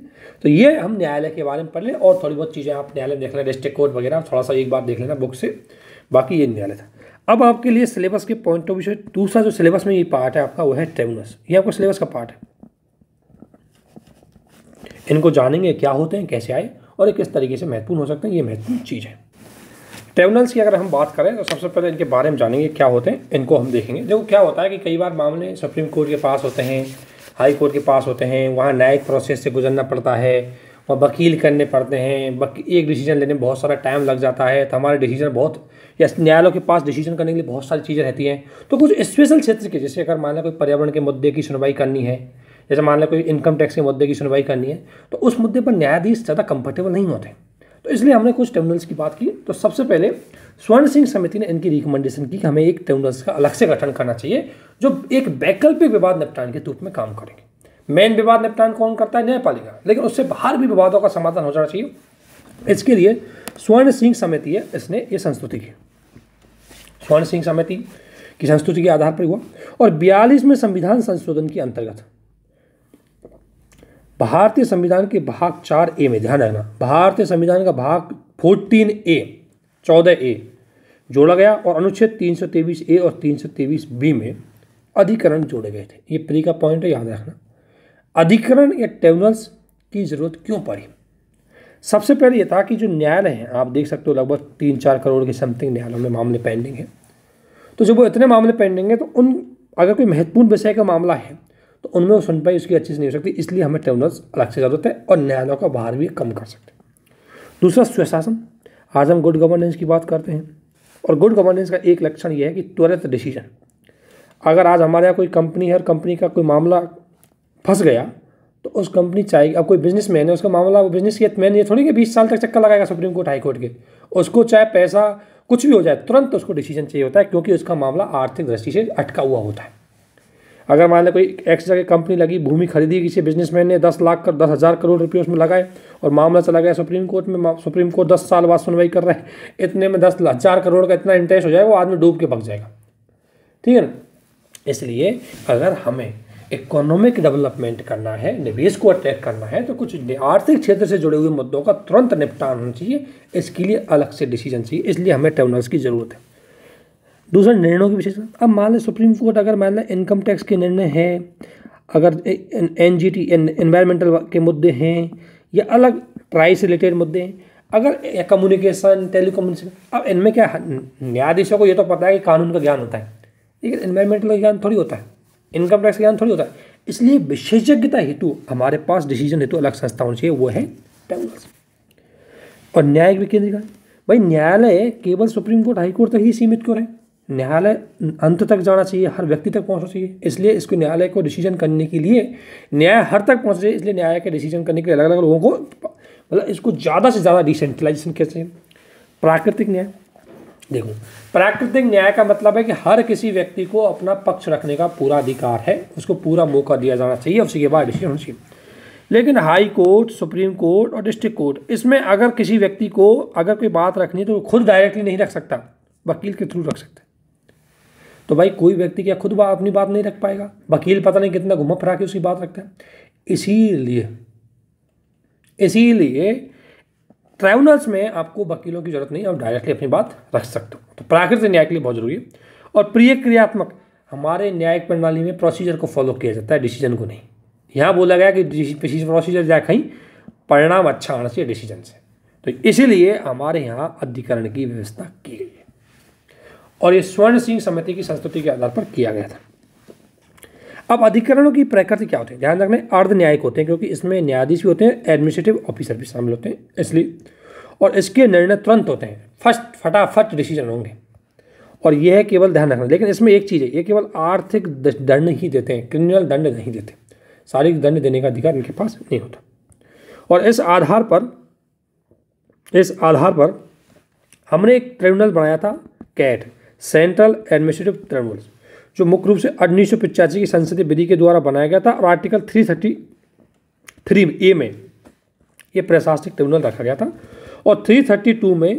तो ये हम न्यायालय के बारे में पढ़ लें और थोड़ी बहुत चीज़ें आप न्यायालय में देख लेना डिस्ट्रिक्ट कोर्ट वगैरह थोड़ा सा एक बार देख लेना बुक से बाकी ये न्यायालय था अब आपके लिए सिलेबस के पॉइंट ऑफ व्यू से दूसरा जो सिलेबस में ये पार्ट है आपका वो है ट्रिब्यूनस ये आपका सिलेबस का पार्ट है इनको जानेंगे क्या होते हैं कैसे आए और ये किस तरीके से महत्वपूर्ण हो सकते हैं ये महत्वपूर्ण चीज़ है ट्रिब्यूनल्स की अगर हम बात करें तो सबसे पहले इनके बारे में जानेंगे क्या होते हैं इनको हम देखेंगे देखो क्या होता है कि कई बार मामले सुप्रीम कोर्ट के पास होते हैं हाई कोर्ट के पास होते हैं वहाँ न्यायिक प्रोसेस से गुजरना पड़ता है वहाँ वकील करने पड़ते हैं एक डिसीजन लेने में बहुत सारा टाइम लग जाता है तो हमारे डिसीजन बहुत या न्यायालयों के पास डिसीजन करने के लिए बहुत सारी चीज़ें रहती हैं तो कुछ स्पेशल क्षेत्र के जैसे अगर मान लें कोई पर्यावरण के मुद्दे की सुनवाई करनी है जैसे मान लें कोई इनकम टैक्स के मुद्दे की सुनवाई करनी है तो उस मुद्दे पर न्यायाधीश ज़्यादा कंफर्टेबल नहीं होते तो इसलिए हमने कुछ ट्रिब्यूनल्स की बात की तो सबसे पहले स्वर्ण सिंह समिति ने इनकी रिकमेंडेशन की कि हमें एक ट्रिब्यूनल्स का अलग से गठन करना चाहिए जो एक वैकल्पिक विवाद निपटान के रूप में काम करेंगे मेन विवाद निपटान कौन करता है न्यायपालिका लेकिन उससे बाहर भी विवादों का समाधान हो जाना चाहिए इसके लिए स्वर्ण सिंह समिति है इसने ये संस्तुति की स्वर्ण सिंह समिति की संस्तुति के आधार पर हुआ और बयालीसवें संविधान संशोधन के अंतर्गत भारतीय संविधान के भाग चार ए में ध्यान रखना भारतीय संविधान का भाग फोर्टीन ए चौदह ए जोड़ा गया और अनुच्छेद तीन सौ तेईस ए और तीन सौ तेईस बी में अधिकरण जोड़े गए थे ये प्री का पॉइंट है याद रखना अधिकरण या ट्रिब्यूनल्स की जरूरत क्यों पड़ी सबसे पहले यह था कि जो न्यायालय हैं आप देख सकते हो लगभग तीन चार करोड़ के समथिंग न्यायालयों में मामले पेंडिंग हैं तो जब वो इतने मामले पेंडिंग हैं तो उन अगर कोई महत्वपूर्ण विषय का मामला है तो उनमें सुन पाई उसकी अच्छी से नहीं हो सकती इसलिए हमें ट्रिब्यूनल्स अलग से ज़रूरत है और न्यायालयों का भार भी कम कर सकते हैं दूसरा स्वशासन आज हम गुड गवर्नेंस की बात करते हैं और गुड गवर्नेंस का एक लक्षण यह है कि त्वरित डिसीजन अगर आज हमारे यहाँ कोई कंपनी है और कंपनी का कोई मामला फंस गया तो उस कंपनी चाहेगी अब कोई बिजनेस मैन है उसका मामला वो बिजनेस के मैन ये थोड़ी कि बीस साल तक चक्कर लगाएगा सुप्रीम कोर्ट हाई कोर्ट के उसको चाहे पैसा कुछ भी हो जाए तुरंत उसको डिसीजन चाहिए होता है क्योंकि उसका मामला आर्थिक दृष्टि से अटका हुआ होता है अगर मान लें कोई एक्स जगह कंपनी लगी भूमि खरीदी किसी बिजनेसमैन ने दस लाख कर दस हज़ार करोड़ रुपये उसमें लगाए और मामला चला गया सुप्रीम कोर्ट में सुप्रीम कोर्ट दस साल बाद सुनवाई कर रहे हैं इतने में दस हज़ार करोड़ का इतना इंटरेस्ट हो जाएगा वो आदमी डूब के भग जाएगा ठीक है ना इसलिए अगर हमें इकोनॉमिक डेवलपमेंट करना है निवेश को अटैक करना है तो कुछ आर्थिक क्षेत्र से जुड़े हुए मुद्दों का तुरंत निपटान होना चाहिए इसके लिए अलग से डिसीजन चाहिए इसलिए हमें ट्रिब्यूनल्स की ज़रूरत है दूसरा निर्णयों की विशेषता अब मान लें सुप्रीम कोर्ट अगर मान लें इनकम टैक्स के निर्णय हैं अगर एन जी टी एनवायरमेंटल के मुद्दे हैं या अलग प्राइस रिलेटेड मुद्दे हैं अगर कम्युनिकेशन टेली कम्युनिकेशन अब इनमें क्या न्यायाधीशों को ये तो पता है कि कानून का ज्ञान होता है लेकिन इन्वायरमेंटल का ज्ञान थोड़ी होता है इनकम टैक्स का ज्ञान थोड़ी होता है इसलिए विशेषज्ञता हेतु हमारे पास डिसीजन हेतु अलग संस्था होनी चाहिए वो है ट्राइब्यूनल्स और न्यायिक विकेंद्रीकरण भाई न्यायालय केवल सुप्रीम कोर्ट हाई कोर्ट तक ही सीमित क्यों रहे न्यायालय अंत तक जाना चाहिए हर व्यक्ति तक पहुंचना चाहिए इसलिए इसको न्यायालय को डिसीजन करने के लिए न्याय हर तक पहुंचना चाहिए इसलिए न्यायालय के डिसीजन करने के लिए अलग अलग लोगों को मतलब इसको ज़्यादा से ज़्यादा डिसेंट्रलाइजेशन कैसे प्राकृतिक न्याय देखो प्राकृतिक न्याय का मतलब है कि हर किसी व्यक्ति को अपना पक्ष रखने का पूरा अधिकार है उसको पूरा मौका दिया जाना चाहिए उसके बाद डिसीजन होना चाहिए लेकिन हाई कोर्ट सुप्रीम कोर्ट और डिस्ट्रिक्ट कोर्ट इसमें अगर किसी व्यक्ति को अगर कोई बात रखनी है तो खुद डायरेक्टली नहीं रख सकता वकील के थ्रू रख सकता तो भाई कोई व्यक्ति क्या खुद अपनी बात नहीं रख पाएगा वकील पता नहीं कितना घुमा फिरा के उसकी बात रखता है इसीलिए इसीलिए ट्राइब्यूनल्स में आपको वकीलों की जरूरत नहीं आप डायरेक्टली अपनी बात रख सकते हो तो प्राकृतिक न्याय के लिए बहुत जरूरी है और प्रिय क्रियात्मक हमारे न्यायिक प्रणाली में प्रोसीजर को फॉलो किया जाता है डिसीजन को नहीं यहाँ बोला गया कि प्रोसीजर जाए कहीं परिणाम अच्छा आना चाहिए डिसीजन से तो इसीलिए हमारे यहाँ अधिकरण की व्यवस्था की गई है और ये स्वर्ण सिंह समिति की संस्तुति के आधार पर किया गया था अब अधिकरणों की प्रकृति क्या होती है ध्यान रखना अर्ध न्यायिक होते हैं क्योंकि इसमें न्यायाधीश भी होते हैं एडमिनिस्ट्रेटिव ऑफिसर भी शामिल होते हैं इसलिए और इसके निर्णय तुरंत होते हैं फर्स्ट फटाफट डिसीजन होंगे और यह है केवल ध्यान रखना लेकिन इसमें एक चीज़ है ये केवल आर्थिक दंड ही देते हैं क्रिमिनल दंड नहीं देते शारीरिक दंड देने का अधिकार इनके पास नहीं होता और इस आधार पर इस आधार पर हमने एक ट्रिब्यूनल बनाया था कैट सेंट्रल एडमिनिस्ट्रेटिव ट्रिब्यूनल जो मुख्य रूप से उन्नीस सौ पिचासी की संसदीय विधि के द्वारा बनाया गया था और article three thirty three A में ये प्रशासनिक ट्रिब्यूनल रखा गया था और थ्री थर्टी टू में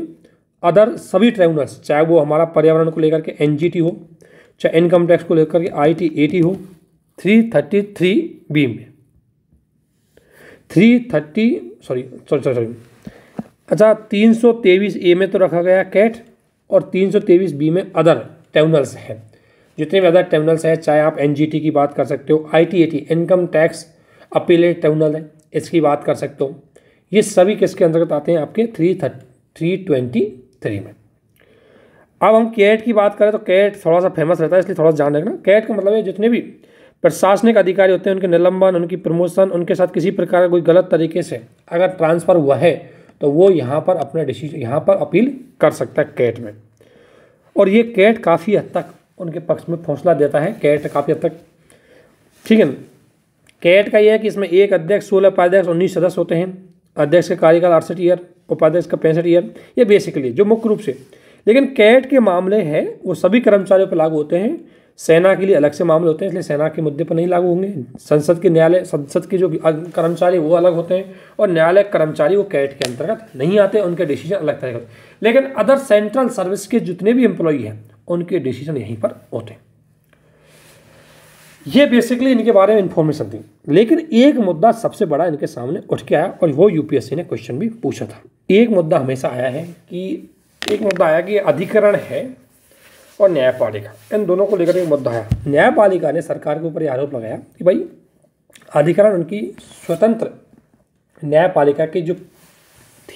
अदर सभी ट्रिब्यूनल्स चाहे वो हमारा पर्यावरण को लेकर के एन हो चाहे इनकम टैक्स को लेकर के आई टी हो थ्री थर्टी थ्री बी में three thirty sorry sorry sorry sorry अच्छा तीन सौ तेईस ए में तो रखा गया कैट और तीन सौ तेईस बी में अदर टर्मिनल्स हैं जितने भी अदर टर्मिनल्स हैं चाहे आप एन की बात कर सकते हो I T income tax appellate terminal है इसकी बात कर सकते हो ये सभी किसके अंतर्गत आते हैं आपके थ्री थ्री ट्वेंटी थ्री में अब हम कैट की बात करें तो कैट थोड़ा सा फेमस रहता है इसलिए थोड़ा ध्यान रखना कैट का मतलब है जितने भी प्रशासनिक अधिकारी होते हैं उनके निलंबन उनकी प्रमोशन उनके साथ किसी प्रकार का कोई गलत तरीके से अगर ट्रांसफ़र हुआ है तो वो यहाँ पर अपना डिसीजन यहाँ पर अपील कर सकता है कैट में और ये कैट काफ़ी हद तक उनके पक्ष में फौसला देता है कैट काफ़ी हद तक ठीक है कैट का यह है कि इसमें एक अध्यक्ष सोलह उपाध्यक्ष उन्नीस सदस्य होते हैं अध्यक्ष का कार्यकाल अड़सठ ईयर उपाध्यक्ष का पैंसठ ईयर ये बेसिकली जो मुख्य रूप से लेकिन कैट के मामले हैं वो सभी कर्मचारियों पर लागू होते हैं सेना के लिए अलग से मामले होते हैं इसलिए सेना के मुद्दे पर नहीं लागू होंगे संसद के न्यायालय संसद के जो कर्मचारी वो अलग होते हैं और न्यायालय कर्मचारी वो कैट के अंतर्गत नहीं आते उनके डिसीजन अलग तरह के लेकिन अदर सेंट्रल सर्विस के जितने भी एम्प्लॉई हैं उनके डिसीजन यहीं पर होते हैं ये बेसिकली इनके बारे में इन्फॉर्मेशन थी लेकिन एक मुद्दा सबसे बड़ा इनके सामने उठ के आया और वो यूपीएससी ने क्वेश्चन भी पूछा था एक मुद्दा हमेशा आया है कि एक मुद्दा आया कि अधिकरण है और न्यायपालिका इन दोनों को लेकर एक मुद्दा है न्यायपालिका ने सरकार के ऊपर आरोप लगाया कि भाई अधिकरण उनकी स्वतंत्र न्यायपालिका की जो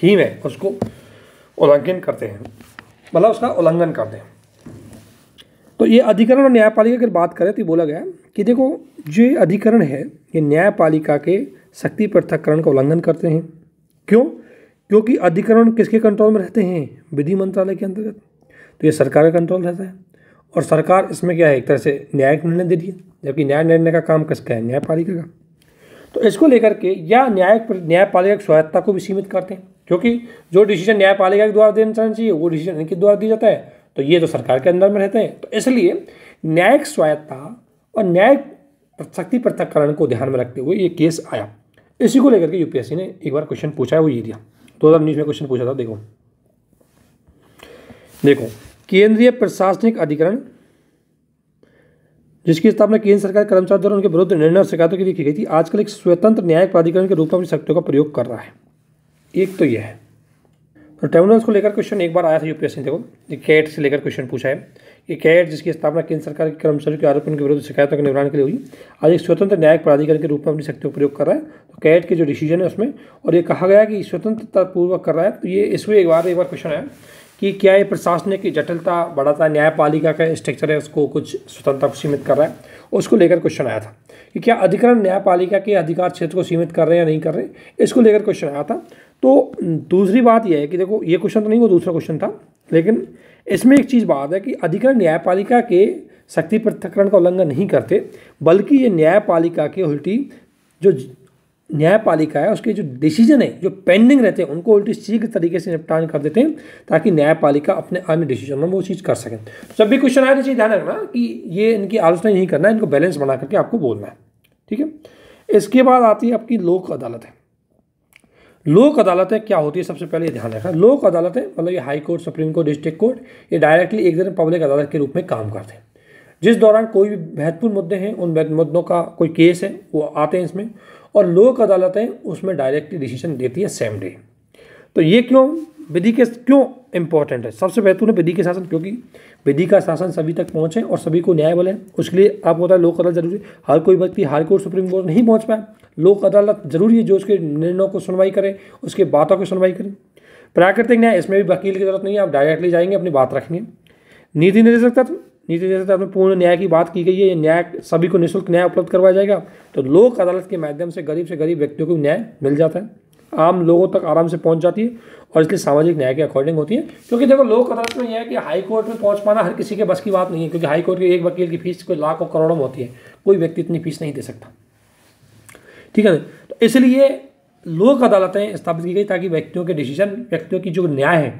थीम है उसको उल्लंघन करते हैं मतलब उसका उल्लंघन करते हैं तो ये अधिकरण और न्यायपालिका की बात करें तो बोला गया कि देखो जो ये अधिकरण है ये न्यायपालिका के शक्ति पृथककरण का उल्लंघन करते हैं क्यों क्योंकि अधिकरण किसके कंट्रोल में रहते हैं विधि मंत्रालय के अंतर्गत तो ये सरकार का कंट्रोल रहता है और सरकार इसमें क्या है एक तरह से न्यायिक निर्णय दे रही है जबकि न्याय निर्णय का काम किसका है न्यायपालिका का तो इसको लेकर के या न्यायिक न्यायपालिका की स्वायत्ता को भी सीमित करते हैं क्योंकि जो डिसीजन न्यायपालिका के द्वारा देना चाहिए वो डिसीजन इनके द्वारा दिया जाता है तो ये तो सरकार के अंदर में रहते हैं तो इसलिए न्यायिक स्वायत्ता और न्यायिक शक्ति पृथककरण को ध्यान में रखते हुए ये केस आया इसी को लेकर के यूपीएससी ने एक बार क्वेश्चन पूछा है वो ये दिया दो हज़ार उन्नीस में क्वेश्चन पूछा था देखो देखो केंद्रीय प्रशासनिक अधिकरण जिसकी स्थापना केंद्र सरकार कर्मचारी द्वारा उनके विरुद्ध निर्णय और शिकायतों के लिए की गई थी आजकल एक स्वतंत्र न्यायिक प्राधिकरण के रूप में अपनी शक्तियों का प्रयोग कर रहा है एक तो यह है तो ट्रिब्यूनल्स को लेकर क्वेश्चन एक बार आया था यूपीएससी देखो ये कैट से लेकर क्वेश्चन पूछा है कि कैट जिसकी स्थापना केंद्र सरकार के कर्मचारियों के आरोपों के विरुद्ध शिकायतों के निवारण के लिए हुई आज एक स्वतंत्र न्यायिक प्राधिकरण के रूप में अपनी का प्रयोग कर रहा है तो कैट के जो डिसीजन है उसमें और ये कहा गया कि स्वतंत्रतापूर्वक कर रहा है तो ये इसमें एक बार एक बार क्वेश्चन आया कि क्या ये प्रशासनिक की जटिलता बढ़ाता न्यायपालिका का स्ट्रक्चर है उसको कुछ स्वतंत्रता को सीमित कर रहा है उसको लेकर क्वेश्चन आया था कि क्या अधिकरण न्यायपालिका के अधिकार क्षेत्र को सीमित कर रहे हैं या नहीं कर रहे इसको लेकर क्वेश्चन आया था तो दूसरी बात यह है कि देखो ये क्वेश्चन तो नहीं वो दूसरा क्वेश्चन था लेकिन इसमें एक चीज़ बात है कि अधिकरण न्यायपालिका के शक्ति पृथककरण का उल्लंघन नहीं करते बल्कि ये न्यायपालिका के उल्टी जो न्यायपालिका है उसके जो डिसीजन है जो पेंडिंग रहते हैं उनको उल्टी शीघ्र तरीके से निपटान कर देते हैं ताकि न्यायपालिका अपने अन्य डिसीजन में वो चीज़ कर सकें जब तो भी क्वेश्चन आए तो चीज़ ध्यान रखना कि ये इनकी आलोचना नहीं करना है इनको बैलेंस बना करके आपको बोलना है ठीक है इसके बाद आती है आपकी लोक अदालत है लोक अदालतें क्या होती है सबसे पहले ध्यान रखना लोक अदालतें मतलब ये high court supreme court district court ये डायरेक्टली एक दिन पब्लिक अदालत के रूप में काम करते हैं जिस दौरान कोई भी महत्वपूर्ण मुद्दे हैं उन मुद्दों का कोई केस है वो आते हैं इसमें और लोक अदालतें उसमें डायरेक्टली डिसीजन देती हैं सेम डे तो ये क्यों विधि के क्यों इम्पोर्टेंट है सबसे बेहतर है विधि के शासन क्योंकि विधि का शासन सभी तक पहुँचे और सभी को न्याय बोले उसके लिए आपको होता है लोक अदालत जरूरी हर कोई व्यक्ति हाई कोर्ट सुप्रीम कोर्ट नहीं पहुँच पाए लोक अदालत जरूरी है जो उसके निर्णयों को सुनवाई करे उसके बातों की सुनवाई करे प्राकृतिक न्याय इसमें भी वकील की जरूरत नहीं है आप डायरेक्टली जाएंगे अपनी बात रखेंगे नीति निर्देशक तत्व नीचे जैसे तो आपने पूर्ण न्याय की बात की गई है ये न्याय सभी को निःशुल्क न्याय उपलब्ध करवाया जाएगा तो लोक अदालत के माध्यम से गरीब से गरीब व्यक्तियों को न्याय मिल जाता है आम लोगों तक आराम से पहुंच जाती है और इसलिए सामाजिक न्याय के अकॉर्डिंग होती है क्योंकि देखो लोक अदालत में यह है कि हाई कोर्ट में पहुंच पाना हर किसी के बस की बात नहीं है क्योंकि हाई कोर्ट के एक वकील की फीस कोई लाखों करोड़ों में होती है कोई व्यक्ति इतनी फीस नहीं दे सकता ठीक है तो इसलिए लोक अदालतें स्थापित की गई ताकि व्यक्तियों के डिसीजन व्यक्तियों की जो न्याय है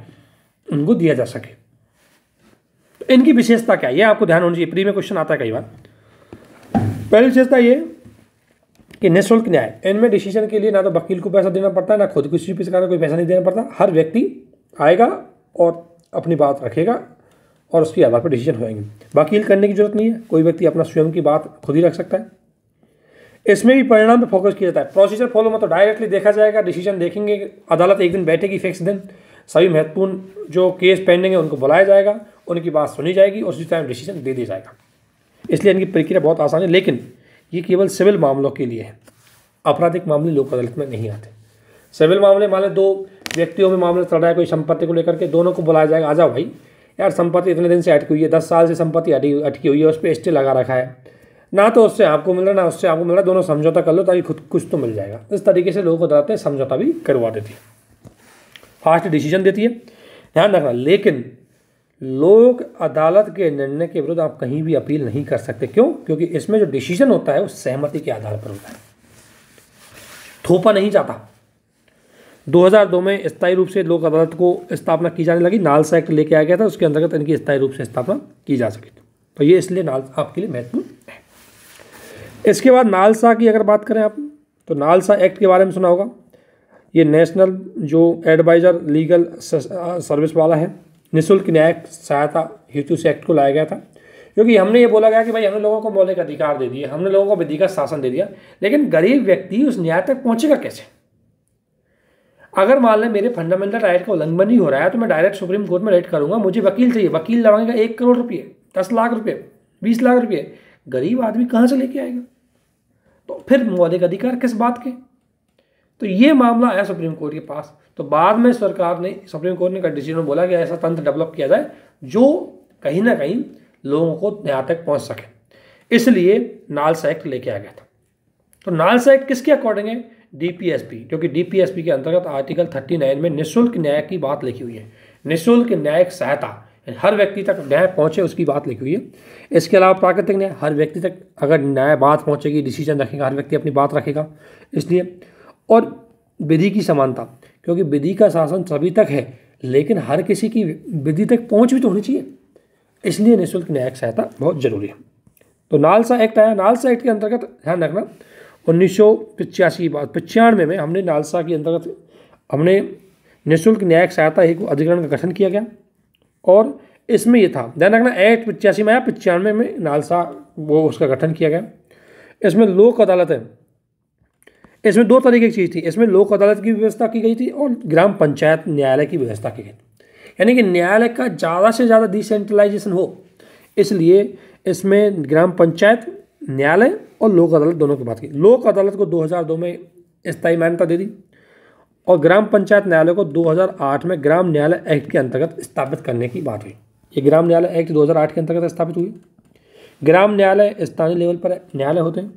उनको दिया जा सके इनकी विशेषता क्या है ये आपको ध्यान होना चाहिए प्री में क्वेश्चन आता है कई बार पहली विशेषता ये कि निःशुल्क न्याय इनमें डिसीजन के लिए ना तो वकील को पैसा देना पड़ता है ना खुद किसी भी प्रकार कोई पैसा नहीं देना पड़ता हर व्यक्ति आएगा और अपनी बात रखेगा और उसके आधार पर डिसीजन होएंगे वकील करने की जरूरत नहीं है कोई व्यक्ति अपना स्वयं की बात खुद ही रख सकता है इसमें भी परिणाम पर फोकस किया जाता है प्रोसीजर फॉलो मतलब डायरेक्टली देखा जाएगा डिसीजन देखेंगे अदालत एक दिन बैठेगी फिक्स दिन सभी महत्वपूर्ण जो केस पेंडिंग है उनको बुलाया जाएगा उनकी बात सुनी जाएगी और उसी टाइम डिसीजन दे दिया जाएगा इसलिए इनकी प्रक्रिया बहुत आसान है लेकिन ये केवल सिविल मामलों के लिए है आपराधिक मामले लोक अदालत में नहीं आते सिविल मामले मान दो व्यक्तियों में मामला चढ़ रहा है कोई संपत्ति को लेकर के दोनों को बुलाया जाएगा आ जाओ भाई यार संपत्ति इतने दिन से अटकी हुई है दस साल से संपत्ति अटकी हुई है उस पर स्टे लगा रखा है ना तो उससे आपको मिल रहा ना उससे आपको मिल रहा दोनों समझौता कर लो ताकि खुद कुछ तो मिल जाएगा इस तरीके से लोगों को अदालतें समझौता भी करवा देती है फास्ट डिसीजन देती है ध्यान रखना लेकिन लोक अदालत के निर्णय के विरुद्ध आप कहीं भी अपील नहीं कर सकते क्यों क्योंकि इसमें जो डिसीजन होता है वो सहमति के आधार पर होता है थोपा नहीं जाता 2002 में स्थायी रूप से लोक अदालत को स्थापना की जाने लगी नाल एक्ट लेके आया गया था उसके अंतर्गत इनकी स्थायी रूप से स्थापना की जा सके तो ये इसलिए नाल आपके लिए महत्वपूर्ण है इसके बाद नालसा की अगर बात करें आप तो नालसा एक्ट के बारे में सुना होगा ये नेशनल जो एडवाइज़र लीगल सर्विस वाला है निःशुल्क न्यायिक सहायता हेतु से एक्ट को लाया गया था क्योंकि हमने ये बोला गया कि भाई हमने लोगों को मौलिक अधिकार दे दिए हमने लोगों को विधि का शासन दे दिया लेकिन गरीब व्यक्ति उस न्याय तक पहुंचेगा कैसे अगर मान लें मेरे फंडामेंटल राइट का उल्लंघन ही हो रहा है तो मैं डायरेक्ट सुप्रीम कोर्ट में रेट करूंगा मुझे वकील चाहिए वकील लगाएगा एक करोड़ रुपये दस लाख रुपये बीस लाख रुपये गरीब आदमी कहाँ से लेके आएगा तो फिर मौलिक अधिकार किस बात के तो ये मामला आया सुप्रीम कोर्ट के पास तो बाद में सरकार ने सुप्रीम कोर्ट ने का डिसीजन बोला कि ऐसा तंत्र डेवलप किया जाए जो कहीं ना कहीं लोगों को न्याय तक पहुंच सके इसलिए नाल्स एक्ट लेके आ गया था तो नाल्स एक्ट किसके अकॉर्डिंग है डीपीएसपी जो कि डीपीएसपी के अंतर्गत आर्टिकल थर्टी नाइन में निःशुल्क न्याय की बात लिखी हुई है निःशुल्क न्यायिक सहायता हर व्यक्ति तक न्याय पहुंचे उसकी बात लिखी हुई है इसके अलावा प्राकृतिक न्याय हर व्यक्ति तक अगर न्याय बात पहुंचेगी डिसीजन रखेगा हर व्यक्ति अपनी बात रखेगा इसलिए और विधि की समानता क्योंकि विधि का शासन सभी तक है लेकिन हर किसी की विधि तक पहुंच भी तो होनी चाहिए इसलिए निःशुल्क न्यायिक सहायता बहुत जरूरी है तो नालसा एक्ट आया नालसा एक्ट के अंतर्गत ध्यान रखना उन्नीस सौ पिचासी के बाद पचानवे में हमने नालसा के अंतर्गत हमने निःशुल्क न्यायिक सहायता एक अधिकरण का गठन किया गया और इसमें यह था ध्यान रखना एक्ट पचासी में आया पचानवे में नालसा वो उसका गठन किया गया इसमें लोक अदालतें इसमें दो तरीके की चीज़ थी इसमें लोक अदालत की व्यवस्था की गई थी और ग्राम पंचायत न्यायालय की व्यवस्था की गई थी यानी कि न्यायालय का ज़्यादा से ज़्यादा डिसेंट्रलाइजेशन हो इसलिए इसमें ग्राम पंचायत न्यायालय और लोक अदालत दोनों की बात की लोक अदालत को 2002 में स्थायी मान्यता दे दी और ग्राम पंचायत न्यायालय को 2008 में ग्राम न्यायालय एक्ट के अंतर्गत स्थापित करने की बात हुई ये ग्राम न्यायालय एक्ट 2008 के अंतर्गत स्थापित हुई ग्राम न्यायालय स्थानीय लेवल पर न्यायालय होते हैं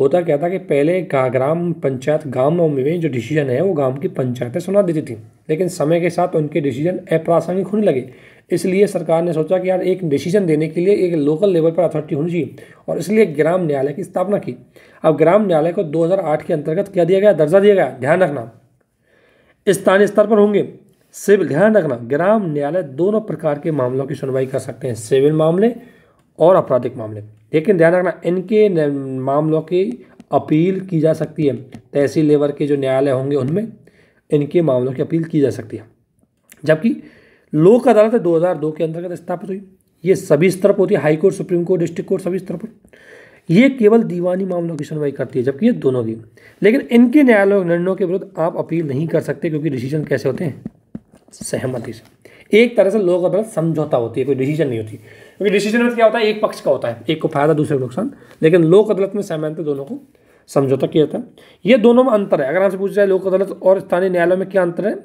होता क्या था कि पहले ग्राम पंचायत गाँव में जो डिसीजन है वो गाँव की पंचायतें सुना देती थी लेकिन समय के साथ उनके डिसीजन अप्रासंगिक होने लगे इसलिए सरकार ने सोचा कि यार एक डिसीजन देने के लिए एक लोकल लेवल पर अथॉरिटी होनी चाहिए और इसलिए ग्राम न्यायालय की स्थापना की अब ग्राम न्यायालय को 2008 के अंतर्गत क्या दिया गया दर्जा दिया गया ध्यान रखना स्थानीय स्तर पर होंगे सिविल ध्यान रखना ग्राम न्यायालय दोनों प्रकार के मामलों की सुनवाई कर सकते हैं सिविल मामले और आपराधिक मामले लेकिन ध्यान रखना इनके मामलों की अपील की जा सकती है तहसील लेवर के जो न्यायालय होंगे उनमें इनके मामलों की अपील की जा सकती है जबकि लोक अदालत दो दो के अंतर्गत स्थापित हुई ये सभी स्तर पर होती है high court supreme court district court सभी स्तर पर ये केवल दीवानी मामलों की सुनवाई करती है जबकि ये दोनों की लेकिन इनके न्यायालयों निर्णयों के विरुद्ध आप अपील नहीं कर सकते क्योंकि डिसीजन कैसे होते हैं सहमति से एक तरह से लोगों अपना समझौता होती है कोई डिसीजन नहीं होती क्योंकि डिसीजन में तो क्या होता है एक पक्ष का होता है एक को फायदा दूसरे को नुकसान लेकिन लोक अदालत में सामान्यतः दोनों को समझौता किया जाता है ये दोनों में अंतर है अगर आपसे पूछा जाए लोक अदालत और स्थानीय न्यायालय में क्या अंतर है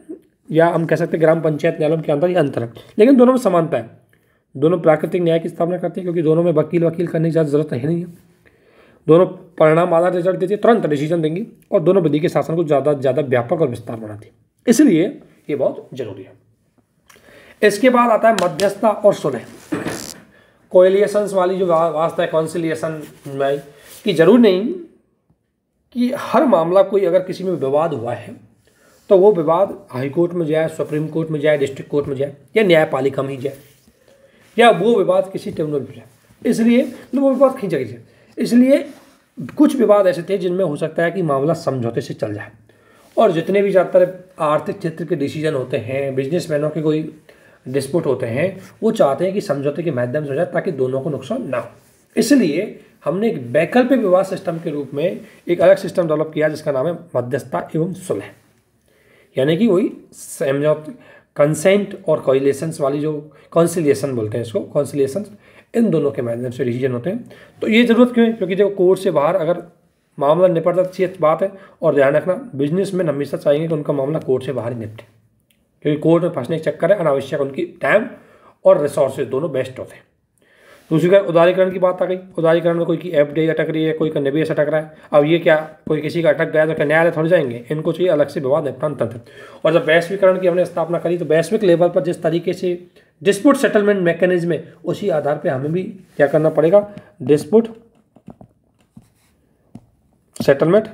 या हम कह सकते हैं ग्राम पंचायत न्यायालय में क्या अंतर है अंतर है लेकिन दोनों में समानता है दोनों प्राकृतिक न्याय की स्थापना करते हैं क्योंकि दोनों में वकील वकील करने की ज़्यादा जरूरत है नहीं है दोनों परिणाम आधार रिजल्ट देती है तुरंत डिसीजन देंगी और दोनों विधि के शासन को ज़्यादा ज़्यादा व्यापक और विस्तार बनाती है इसलिए ये बहुत जरूरी है इसके बाद आता है मध्यस्थता और सुलह कोयलियसन्स वाली जो वास्ता है कॉन्सिलियशन में कि जरूर नहीं कि हर मामला कोई अगर किसी में विवाद हुआ है तो वो विवाद हाई कोर्ट में जाए सुप्रीम कोर्ट में जाए डिस्ट्रिक्ट कोर्ट में जाए या न्यायपालिका में ही जाए या वो विवाद किसी ट्रिब्यूनल में जाए इसलिए तो वो विवाद खींचा गया इसलिए कुछ विवाद ऐसे थे जिनमें हो सकता है कि मामला समझौते से चल जाए और जितने भी ज़्यादातर आर्थिक क्षेत्र के डिसीजन होते हैं बिजनेसमैनों के कोई डिस्प्यूट होते हैं वो चाहते हैं कि समझौते के माध्यम से हो जाए ताकि दोनों को नुकसान ना हो इसलिए हमने एक वैकल्पिक विवाद सिस्टम के रूप में एक अलग सिस्टम डेवलप किया जिसका नाम है मध्यस्थता एवं सुलह यानी कि वही समझौते कंसेंट और कॉइलेशंस वाली जो कॉन्सिलिएशन बोलते हैं इसको कॉन्सिलिएशन इन दोनों के माध्यम से डिसीजन होते हैं तो ये ज़रूरत क्यों है क्योंकि जब कोर्ट से बाहर अगर मामला निपटता अच्छी बात है और ध्यान रखना बिजनेस में हमेशा चाहिए कि उनका मामला कोर्ट से बाहर ही निपटे क्योंकि कोर्ट में फंसने के चक्कर है अनावश्यक उनकी टाइम और रिसोर्स दोनों बेस्ट होते हैं दूसरी बार उदारीकरण की बात आ गई उदारीकरण में कोई की एफ डी अटक रही है कोई का निवेश अटक रहा है अब ये क्या कोई किसी का अटक गया तो क्या न्यायालय थोड़ी जाएंगे इनको चाहिए अलग से विवाद निपटान तंत्र और जब वैश्वीकरण की हमने स्थापना करी तो वैश्विक लेवल पर जिस तरीके से डिस्प्यूट सेटलमेंट मैकेनिज्म है उसी आधार पर हमें भी क्या करना पड़ेगा डिस्प्यूट सेटलमेंट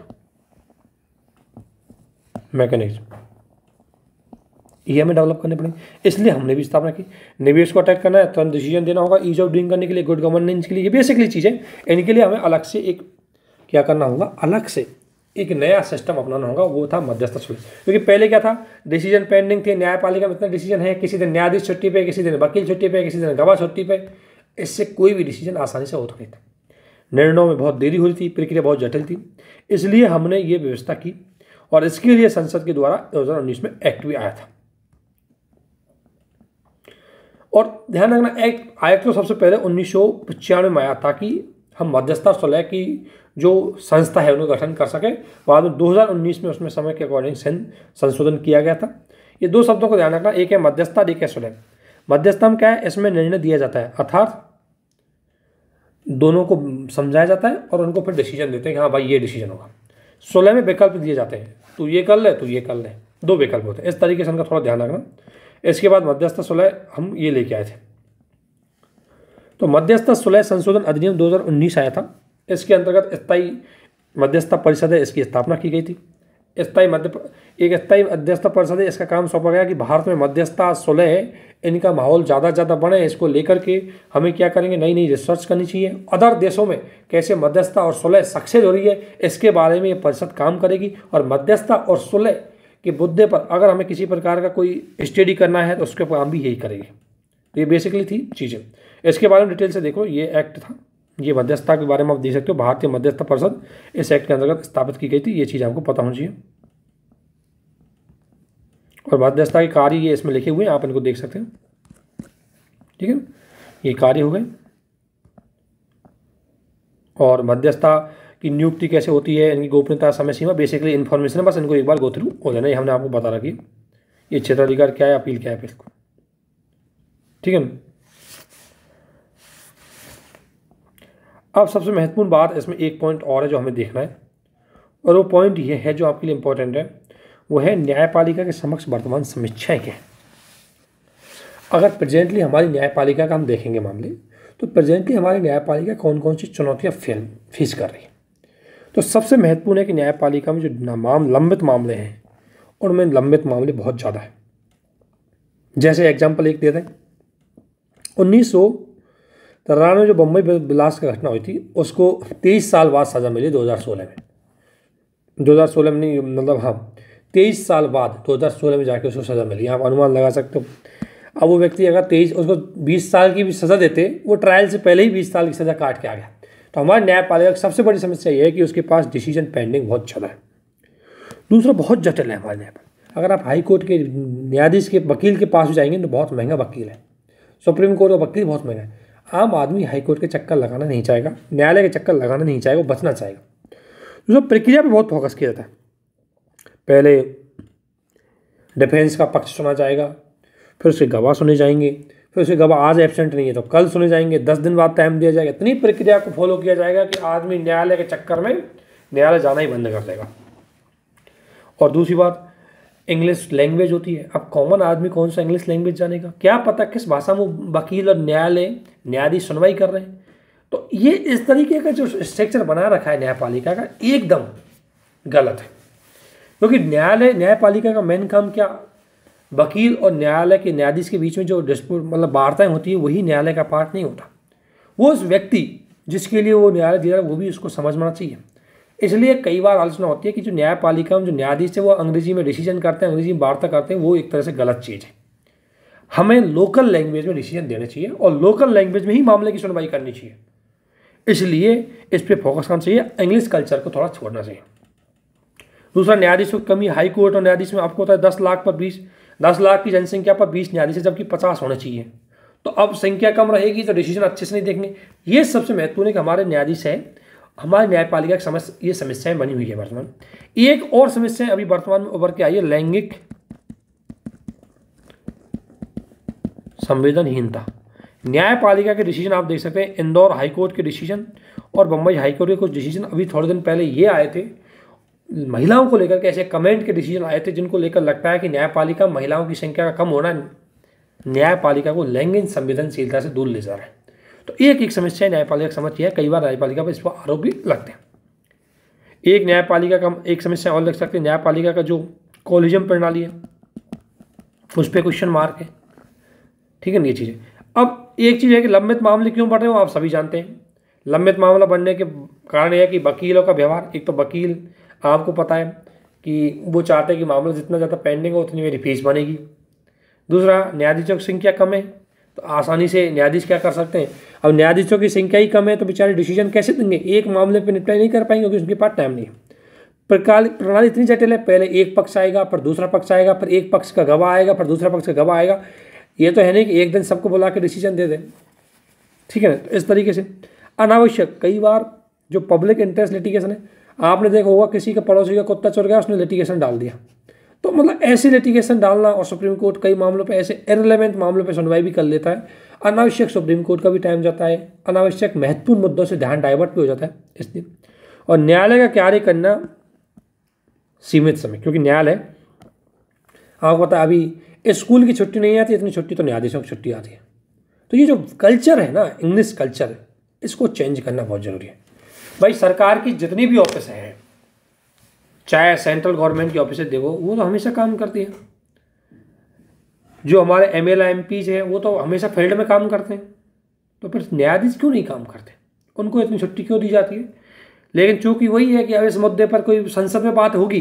मैकेनिज्म ई हमें डेवलप करने पड़ेंगे इसलिए हमने भी स्थापना की निवेश को अटैक करना है तुरंत डिसीजन देना होगा ईज ऑफ डूइंग करने के लिए गुड गवर्नेंस के लिए ये बेसिकली चीज़ें इनके लिए हमें अलग से एक क्या करना होगा अलग से एक नया सिस्टम अपनाना होगा वो था मध्यस्थ शुल्क क्योंकि पहले क्या था डिसीजन पेंडिंग थे न्यायपालिका में इतना डिसीजन है किसी दिन न्यायाधीश छुट्टी पे किसी दिन वकील छुट्टी पे किसी दिन गवाह छुट्टी पे इससे कोई भी डिसीजन आसानी से हो थोड़ी तो था निर्णयों में बहुत देरी हो रही थी प्रक्रिया बहुत जटिल थी इसलिए हमने ये व्यवस्था की और इसके लिए संसद के द्वारा दो में एक्ट भी आया था और ध्यान रखना एक्ट आयोग तो सबसे पहले उन्नीस सौ पचानवे में आया ताकि हम मध्यस्था सुलह की जो संस्था है उनका गठन कर सकें बाद में 2019 में उसमें समय के अकॉर्डिंग संशोधन किया गया था ये दो शब्दों को ध्यान रखना एक है मध्यस्था एक है सुलह मध्यस्थम क्या है इसमें निर्णय दिया जाता है अर्थात दोनों को समझाया जाता है और उनको फिर डिसीजन देते हैं कि हाँ भाई ये डिसीजन होगा सोलह में विकल्प दिए जाते हैं तो ये कर ले तो ये कर ले दो विकल्प होते हैं इस तरीके से उनका थोड़ा ध्यान रखना इसके बाद मध्यस्थ सुलह हम ये लेके आए थे तो मध्यस्थ सुलह संशोधन अधिनियम 2019 आया था इसके अंतर्गत स्थायी मध्यस्थता परिषद है इसकी स्थापना की गई थी स्थायी मध्य एक स्थायी मध्यस्थ परिषद है इसका काम सौंपा गया कि भारत में मध्यस्थता सुलह इनका माहौल ज़्यादा से ज़्यादा बढ़े इसको लेकर के हमें क्या करेंगे नई नई रिसर्च करनी चाहिए अदर देशों में कैसे मध्यस्थता और सुलह सक्सेस हो रही है इसके बारे में ये परिषद काम करेगी और मध्यस्थता और सुलह कि मुद्दे पर अगर हमें किसी प्रकार का कोई स्टडी करना है तो उसके ऊपर हम भी यही करेंगे तो ये बेसिकली थी चीज़ें इसके बारे में डिटेल से देखो ये एक्ट था ये मध्यस्थता के बारे में आप देख सकते हो भारतीय मध्यस्थता परिषद इस एक्ट के अंतर्गत स्थापित की गई थी ये चीज़ आपको पता होनी चाहिए और मध्यस्थता के कार्य ये इसमें लिखे हुए हैं आप इनको देख सकते हैं ठीक है ये कार्य हो गए और मध्यस्थता कि नियुक्ति कैसे होती है इनकी गोपनीयता समय सीमा बेसिकली इन्फॉर्मेशन है बस इनको एक बार गो थ्रू हो जाना ये हमने आपको बता रखी ये क्षेत्राधिकार क्या है अपील क्या है फिर ठीक है अब सबसे महत्वपूर्ण बात इसमें एक पॉइंट और है जो हमें देखना है और वो पॉइंट ये है जो आपके लिए इम्पोर्टेंट है वो है न्यायपालिका के समक्ष वर्तमान समीक्षाएं क्या अगर प्रेजेंटली हमारी न्यायपालिका का हम देखेंगे मामले तो प्रेजेंटली हमारी न्यायपालिका कौन कौन सी चुनौतियाँ फेल फेस कर रही है तो सबसे महत्वपूर्ण है कि न्यायपालिका में जो नाम लंबित मामले हैं उनमें लंबित मामले बहुत ज़्यादा हैं जैसे एग्जाम्पल एक दे दें उन्नीस सौ तिरानवे जो बम्बई बिलास की घटना हुई थी उसको तेईस साल बाद सज़ा मिली सोलह में सोलह में नहीं मतलब हाँ तेईस साल बाद दो हज़ार सोलह में जाके उसको सज़ा मिली आप अनुमान लगा सकते हो अब वो व्यक्ति अगर तेईस उसको बीस साल की भी सज़ा देते वो ट्रायल से पहले ही बीस साल की सज़ा काट के आ गया तो हमारे न्यायपालिका की सबसे बड़ी समस्या ये है कि उसके पास डिसीजन पेंडिंग बहुत ज़्यादा है दूसरा बहुत जटिल है हमारे न्यायपाल अगर आप हाई कोर्ट के न्यायाधीश के वकील के पास जाएंगे तो बहुत महंगा वकील है सुप्रीम कोर्ट का वकील बहुत महंगा है आम आदमी हाई कोर्ट के चक्कर लगाना नहीं चाहेगा न्यायालय के चक्कर लगाना नहीं चाहेगा बचना चाहेगा दूसरा प्रक्रिया पर बहुत फोकस किया जाता है पहले डिफेंस का पक्ष सुना जाएगा फिर उसके गवाह सुने जाएंगे फिर उसके गवाह आज एबसेंट नहीं है तो कल सुने जाएंगे दस दिन बाद टाइम दिया जाएगा इतनी प्रक्रिया को फॉलो किया जाएगा कि आदमी न्यायालय के चक्कर में न्यायालय जाना ही बंद कर देगा और दूसरी बात इंग्लिश लैंग्वेज होती है अब कॉमन आदमी कौन सा इंग्लिश लैंग्वेज जानेगा क्या पता किस भाषा में वकील और न्यायालय न्यायाधीश सुनवाई कर रहे हैं तो ये इस तरीके का जो स्ट्रक्चर बना रखा है न्यायपालिका का एकदम गलत है क्योंकि न्यायालय न्यायपालिका का मेन काम क्या वकील और न्यायालय के न्यायाधीश के बीच में जो डिस्प्यूट मतलब वार्ताएँ होती है वही न्यायालय का पार्ट नहीं होता वो उस व्यक्ति जिसके लिए वो न्यायालय दे रहा है वो भी उसको समझना चाहिए इसलिए कई बार आलोचना होती है कि जो न्यायपालिका में जो न्यायाधीश है वो अंग्रेजी में डिसीजन करते हैं अंग्रेजी में वार्ता करते हैं वो एक तरह से गलत चीज़ है हमें लोकल लैंग्वेज में डिसीजन देने चाहिए और लोकल लैंग्वेज में ही मामले की सुनवाई करनी चाहिए इसलिए इस पर फोकस करना चाहिए इंग्लिश कल्चर को थोड़ा छोड़ना चाहिए दूसरा न्यायाधीशों की कमी हाई कोर्ट और न्यायाधीश में आपको होता है दस लाख पर बीस दस लाख की जनसंख्या पर बीस न्यायाधीश जबकि पचास होने चाहिए तो अब संख्या कम रहेगी तो डिसीजन अच्छे से नहीं देखेंगे ये सबसे महत्वपूर्ण है कि हमारे न्यायाधीश है हमारे न्यायपालिका की समस्या ये समस्याएं बनी हुई है वर्तमान एक और समस्या अभी वर्तमान में उभर के आई है लैंगिक संवेदनहीनता न्यायपालिका के डिसीजन आप देख सकते हैं इंदौर हाईकोर्ट के डिसीजन और बम्बई हाईकोर्ट के कुछ डिसीजन अभी थोड़े दिन पहले ये आए थे महिलाओं को लेकर के ऐसे कमेंट के डिसीजन आए थे जिनको लेकर लगता है कि न्यायपालिका महिलाओं की संख्या का कम होना न्यायपालिका को लैंगिक संवेदनशीलता से दूर ले जा रहा है तो एक एक समस्या न्यायपालिका समझती है कई बार न्यायपालिका पर इस पर आरोप भी लगते हैं एक न्यायपालिका का एक समस्या और लग सकती है न्यायपालिका का जो कॉलिजम प्रणाली है उस पर क्वेश्चन मार्क है ठीक है ना ये चीज़ें अब एक चीज़ है कि लंबित मामले क्यों बढ़ रहे हो आप सभी जानते हैं लंबित मामला बढ़ने के कारण यह है कि वकीलों का व्यवहार एक तो वकील आपको पता है कि वो चाहते हैं कि मामला जितना ज़्यादा पेंडिंग हो उतनी मेरी फीस बनेगी दूसरा न्यायाधीशों की संख्या कम है तो आसानी से न्यायाधीश क्या कर सकते हैं अब न्यायाधीशों की संख्या ही कम है तो बेचारे डिसीजन कैसे देंगे एक मामले पर निपटाई नहीं कर पाएंगे क्योंकि उनके पास टाइम नहीं है प्रणाली इतनी जटिल है पहले एक पक्ष आएगा पर दूसरा पक्ष आएगा पर एक पक्ष का गवाह आएगा पर दूसरा पक्ष का गवाह आएगा ये तो है नहीं कि एक दिन सबको बुला के डिसीजन दे दें ठीक है ना तो इस तरीके से अनावश्यक कई बार जो पब्लिक इंटरेस्ट लिटिगेशन है आपने देखा होगा किसी के पड़ोसी का कुत्ता चुर गया उसने लिटिगेशन डाल दिया तो मतलब ऐसे लिटिगेशन डालना और सुप्रीम कोर्ट कई मामलों पर ऐसे इरेलीवेंट मामलों पर सुनवाई भी कर लेता है अनावश्यक सुप्रीम कोर्ट का भी टाइम जाता है अनावश्यक महत्वपूर्ण मुद्दों से ध्यान डाइवर्ट भी हो जाता है इस दिन और न्यायालय का कार्य करना सीमित समय क्योंकि न्यायालय आपको पता अभी स्कूल की छुट्टी नहीं आती इतनी छुट्टी तो न्यायाधीशों की छुट्टी आती है तो ये जो कल्चर है ना इंग्लिश कल्चर इसको चेंज करना बहुत ज़रूरी है भाई सरकार की जितनी भी ऑफिस है चाहे सेंट्रल गवर्नमेंट की ऑफिस देखो वो तो हमेशा काम करती है जो हमारे एम एल हैं वो तो हमेशा फील्ड में काम करते हैं तो फिर न्यायाधीश क्यों नहीं काम करते उनको इतनी छुट्टी क्यों दी जाती है लेकिन चूंकि वही है कि अब इस मुद्दे पर कोई संसद में बात होगी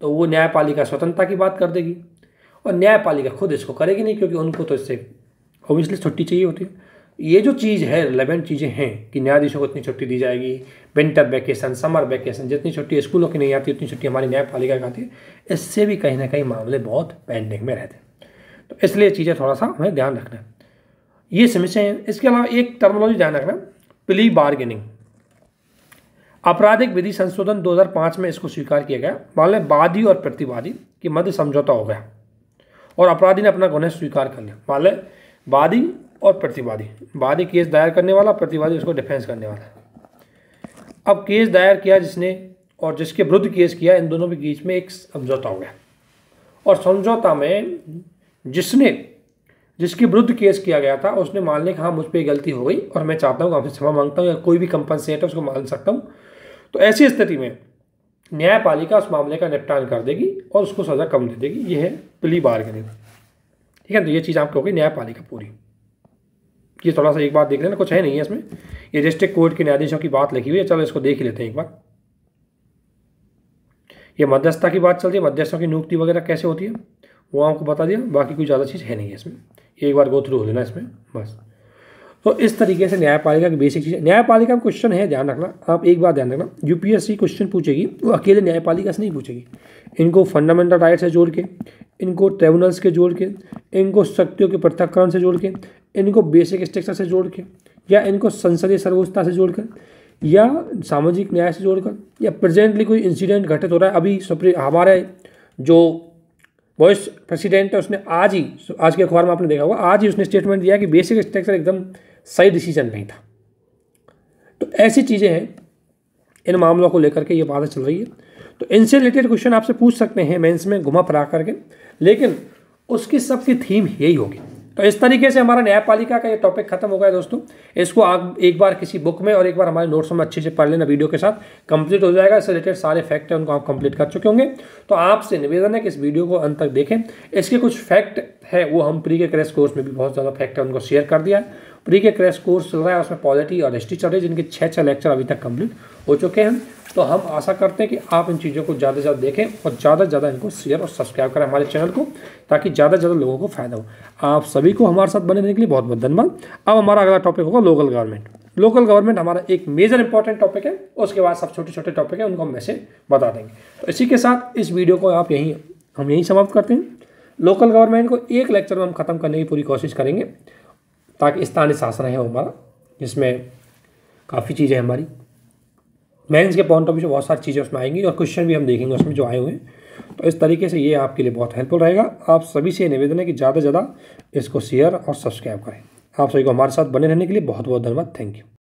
तो वो न्यायपालिका स्वतंत्रता की बात कर देगी और न्यायपालिका खुद इसको करेगी नहीं क्योंकि उनको तो इससे ओबियसली छुट्टी चाहिए होती है ये जो चीज़ है रिलेवेंट चीज़ें हैं कि न्यायाधीशों को इतनी छुट्टी दी जाएगी विंटर वैकेशन समर वैकेशन जितनी छुट्टी स्कूलों की नहीं आती उतनी छुट्टी हमारी न्यायपालिका की आती है इससे भी कहीं ना कहीं मामले बहुत पेंडिंग में रहते हैं तो इसलिए चीज़ें थोड़ा सा हमें ध्यान रखना है ये समस्याएं इसके अलावा एक टर्मोलॉजी ध्यान रखना प्ली बार्गेनिंग आपराधिक विधि संशोधन 2005 में इसको स्वीकार किया गया मान लें वादी और प्रतिवादी के मध्य समझौता हो गया और अपराधी ने अपना गुना स्वीकार कर लिया मान लें वादी और प्रतिवादी वादी केस दायर करने वाला प्रतिवादी उसको डिफेंस करने वाला अब केस दायर किया जिसने और जिसके विरुद्ध केस किया इन दोनों के बीच में एक समझौता हो गया और समझौता में जिसने जिसके विरुद्ध केस किया गया था उसने मान लिया कि हाँ मुझ पर गलती हो गई और मैं चाहता हूँ आपसे क्षमा मांगता हूँ या कोई भी कंपनसेट है उसको मान सकता हूँ तो ऐसी स्थिति में न्यायपालिका उस मामले का निपटान कर देगी और उसको सज़ा कम दे देगी यह है प्ली बार्गेनिंग ठीक है तो ये चीज़ आपको होगी न्यायपालिका पूरी ये थोड़ा सा एक बार देख लेना कुछ है नहीं है इसमें ये डिस्ट्रिक्ट कोर्ट के न्यायाधीशों की बात लिखी हुई है चलो इसको देख ही लेते हैं एक बार ये मध्यस्थता की बात चलती है मध्यस्थों की नियुक्ति वगैरह कैसे होती है वो आपको बता दिया बाकी कोई ज़्यादा चीज़ है नहीं है इसमें एक बार गो थ्रू हो लेना इसमें बस तो इस तरीके से न्यायपालिका की बेसिक चीज़ न्यायपालिका में क्वेश्चन है ध्यान रखना आप एक बात ध्यान रखना यूपीएससी क्वेश्चन पूछेगी वो अकेले न्यायपालिका से नहीं पूछेगी इनको फंडामेंटल राइट से जोड़ के इनको ट्रिब्यूनल्स के जोड़ के इनको शक्तियों के पृथककरण से जोड़ के इनको बेसिक स्ट्रक्चर से जोड़ के या इनको संसदीय सर्वोच्चता से जोड़कर या सामाजिक न्याय से जोड़कर या प्रेजेंटली कोई इंसिडेंट घटित हो रहा है अभी सुप्रीम हमारे जो वाइस प्रेसिडेंट है उसने आज ही आज के अखबार में आपने देखा होगा आज ही उसने स्टेटमेंट दिया कि बेसिक स्ट्रक्चर एकदम सही डिसीजन नहीं था तो ऐसी चीज़ें हैं इन मामलों को लेकर के ये बातें चल रही है तो इनसे रिलेटेड क्वेश्चन आपसे पूछ सकते हैं मेंस में घुमा फिरा करके लेकिन उसकी सबकी थीम यही होगी तो इस तरीके से हमारा न्यायपालिका का ये टॉपिक खत्म हो गया दोस्तों इसको आप एक बार किसी बुक में और एक बार हमारे नोट्स में अच्छे से पढ़ लेना वीडियो के साथ कंप्लीट हो जाएगा इससे रिलेटेड सारे फैक्ट हैं उनको आप कंप्लीट कर चुके होंगे तो आपसे निवेदन है कि इस वीडियो को अंत तक देखें इसके कुछ फैक्ट है वो हम प्री के क्रैश कोर्स में भी बहुत ज़्यादा फैक्ट है उनको शेयर कर दिया है प्री के क्रैश कोर्स चल रहा है उसमें पॉलिटी और हिस्ट्री चल रही है जिनके छः छः लेक्चर अभी तक कम्प्लीट हो चुके हैं तो हम आशा करते हैं कि आप इन चीज़ों को ज़्यादा से ज़्यादा देखें और ज़्यादा से ज़्यादा इनको शेयर और सब्सक्राइब करें हमारे चैनल को ताकि ज़्यादा से ज़्यादा लोगों को फायदा हो आप सभी को हमारे साथ बने रहने के लिए बहुत बहुत धन्यवाद अब हमारा अगला टॉपिक होगा लोकल गवर्नमेंट लोकल गवर्नमेंट हमारा एक मेजर इंपॉर्टेंट टॉपिक है उसके बाद सब छोटे छोटे टॉपिक है उनको हम मैसेज बता देंगे तो इसी के साथ इस वीडियो को आप यहीं हम यहीं समाप्त करते हैं लोकल गवर्नमेंट को एक लेक्चर में हम खत्म करने की पूरी कोशिश करेंगे ताकि स्थानीय शासन है हमारा जिसमें काफ़ी चीज़ें हमारी मेंस के पॉइंट ऑफ व्यू से बहुत सारी चीज़ें उसमें आएंगी और क्वेश्चन भी हम देखेंगे उसमें जो आए हुए हैं तो इस तरीके से ये आपके लिए बहुत हेल्पफुल रहेगा आप सभी से निवेदन है कि ज़्यादा से ज़्यादा इसको शेयर और सब्सक्राइब करें आप सभी को हमारे साथ बने रहने के लिए बहुत बहुत धन्यवाद थैंक यू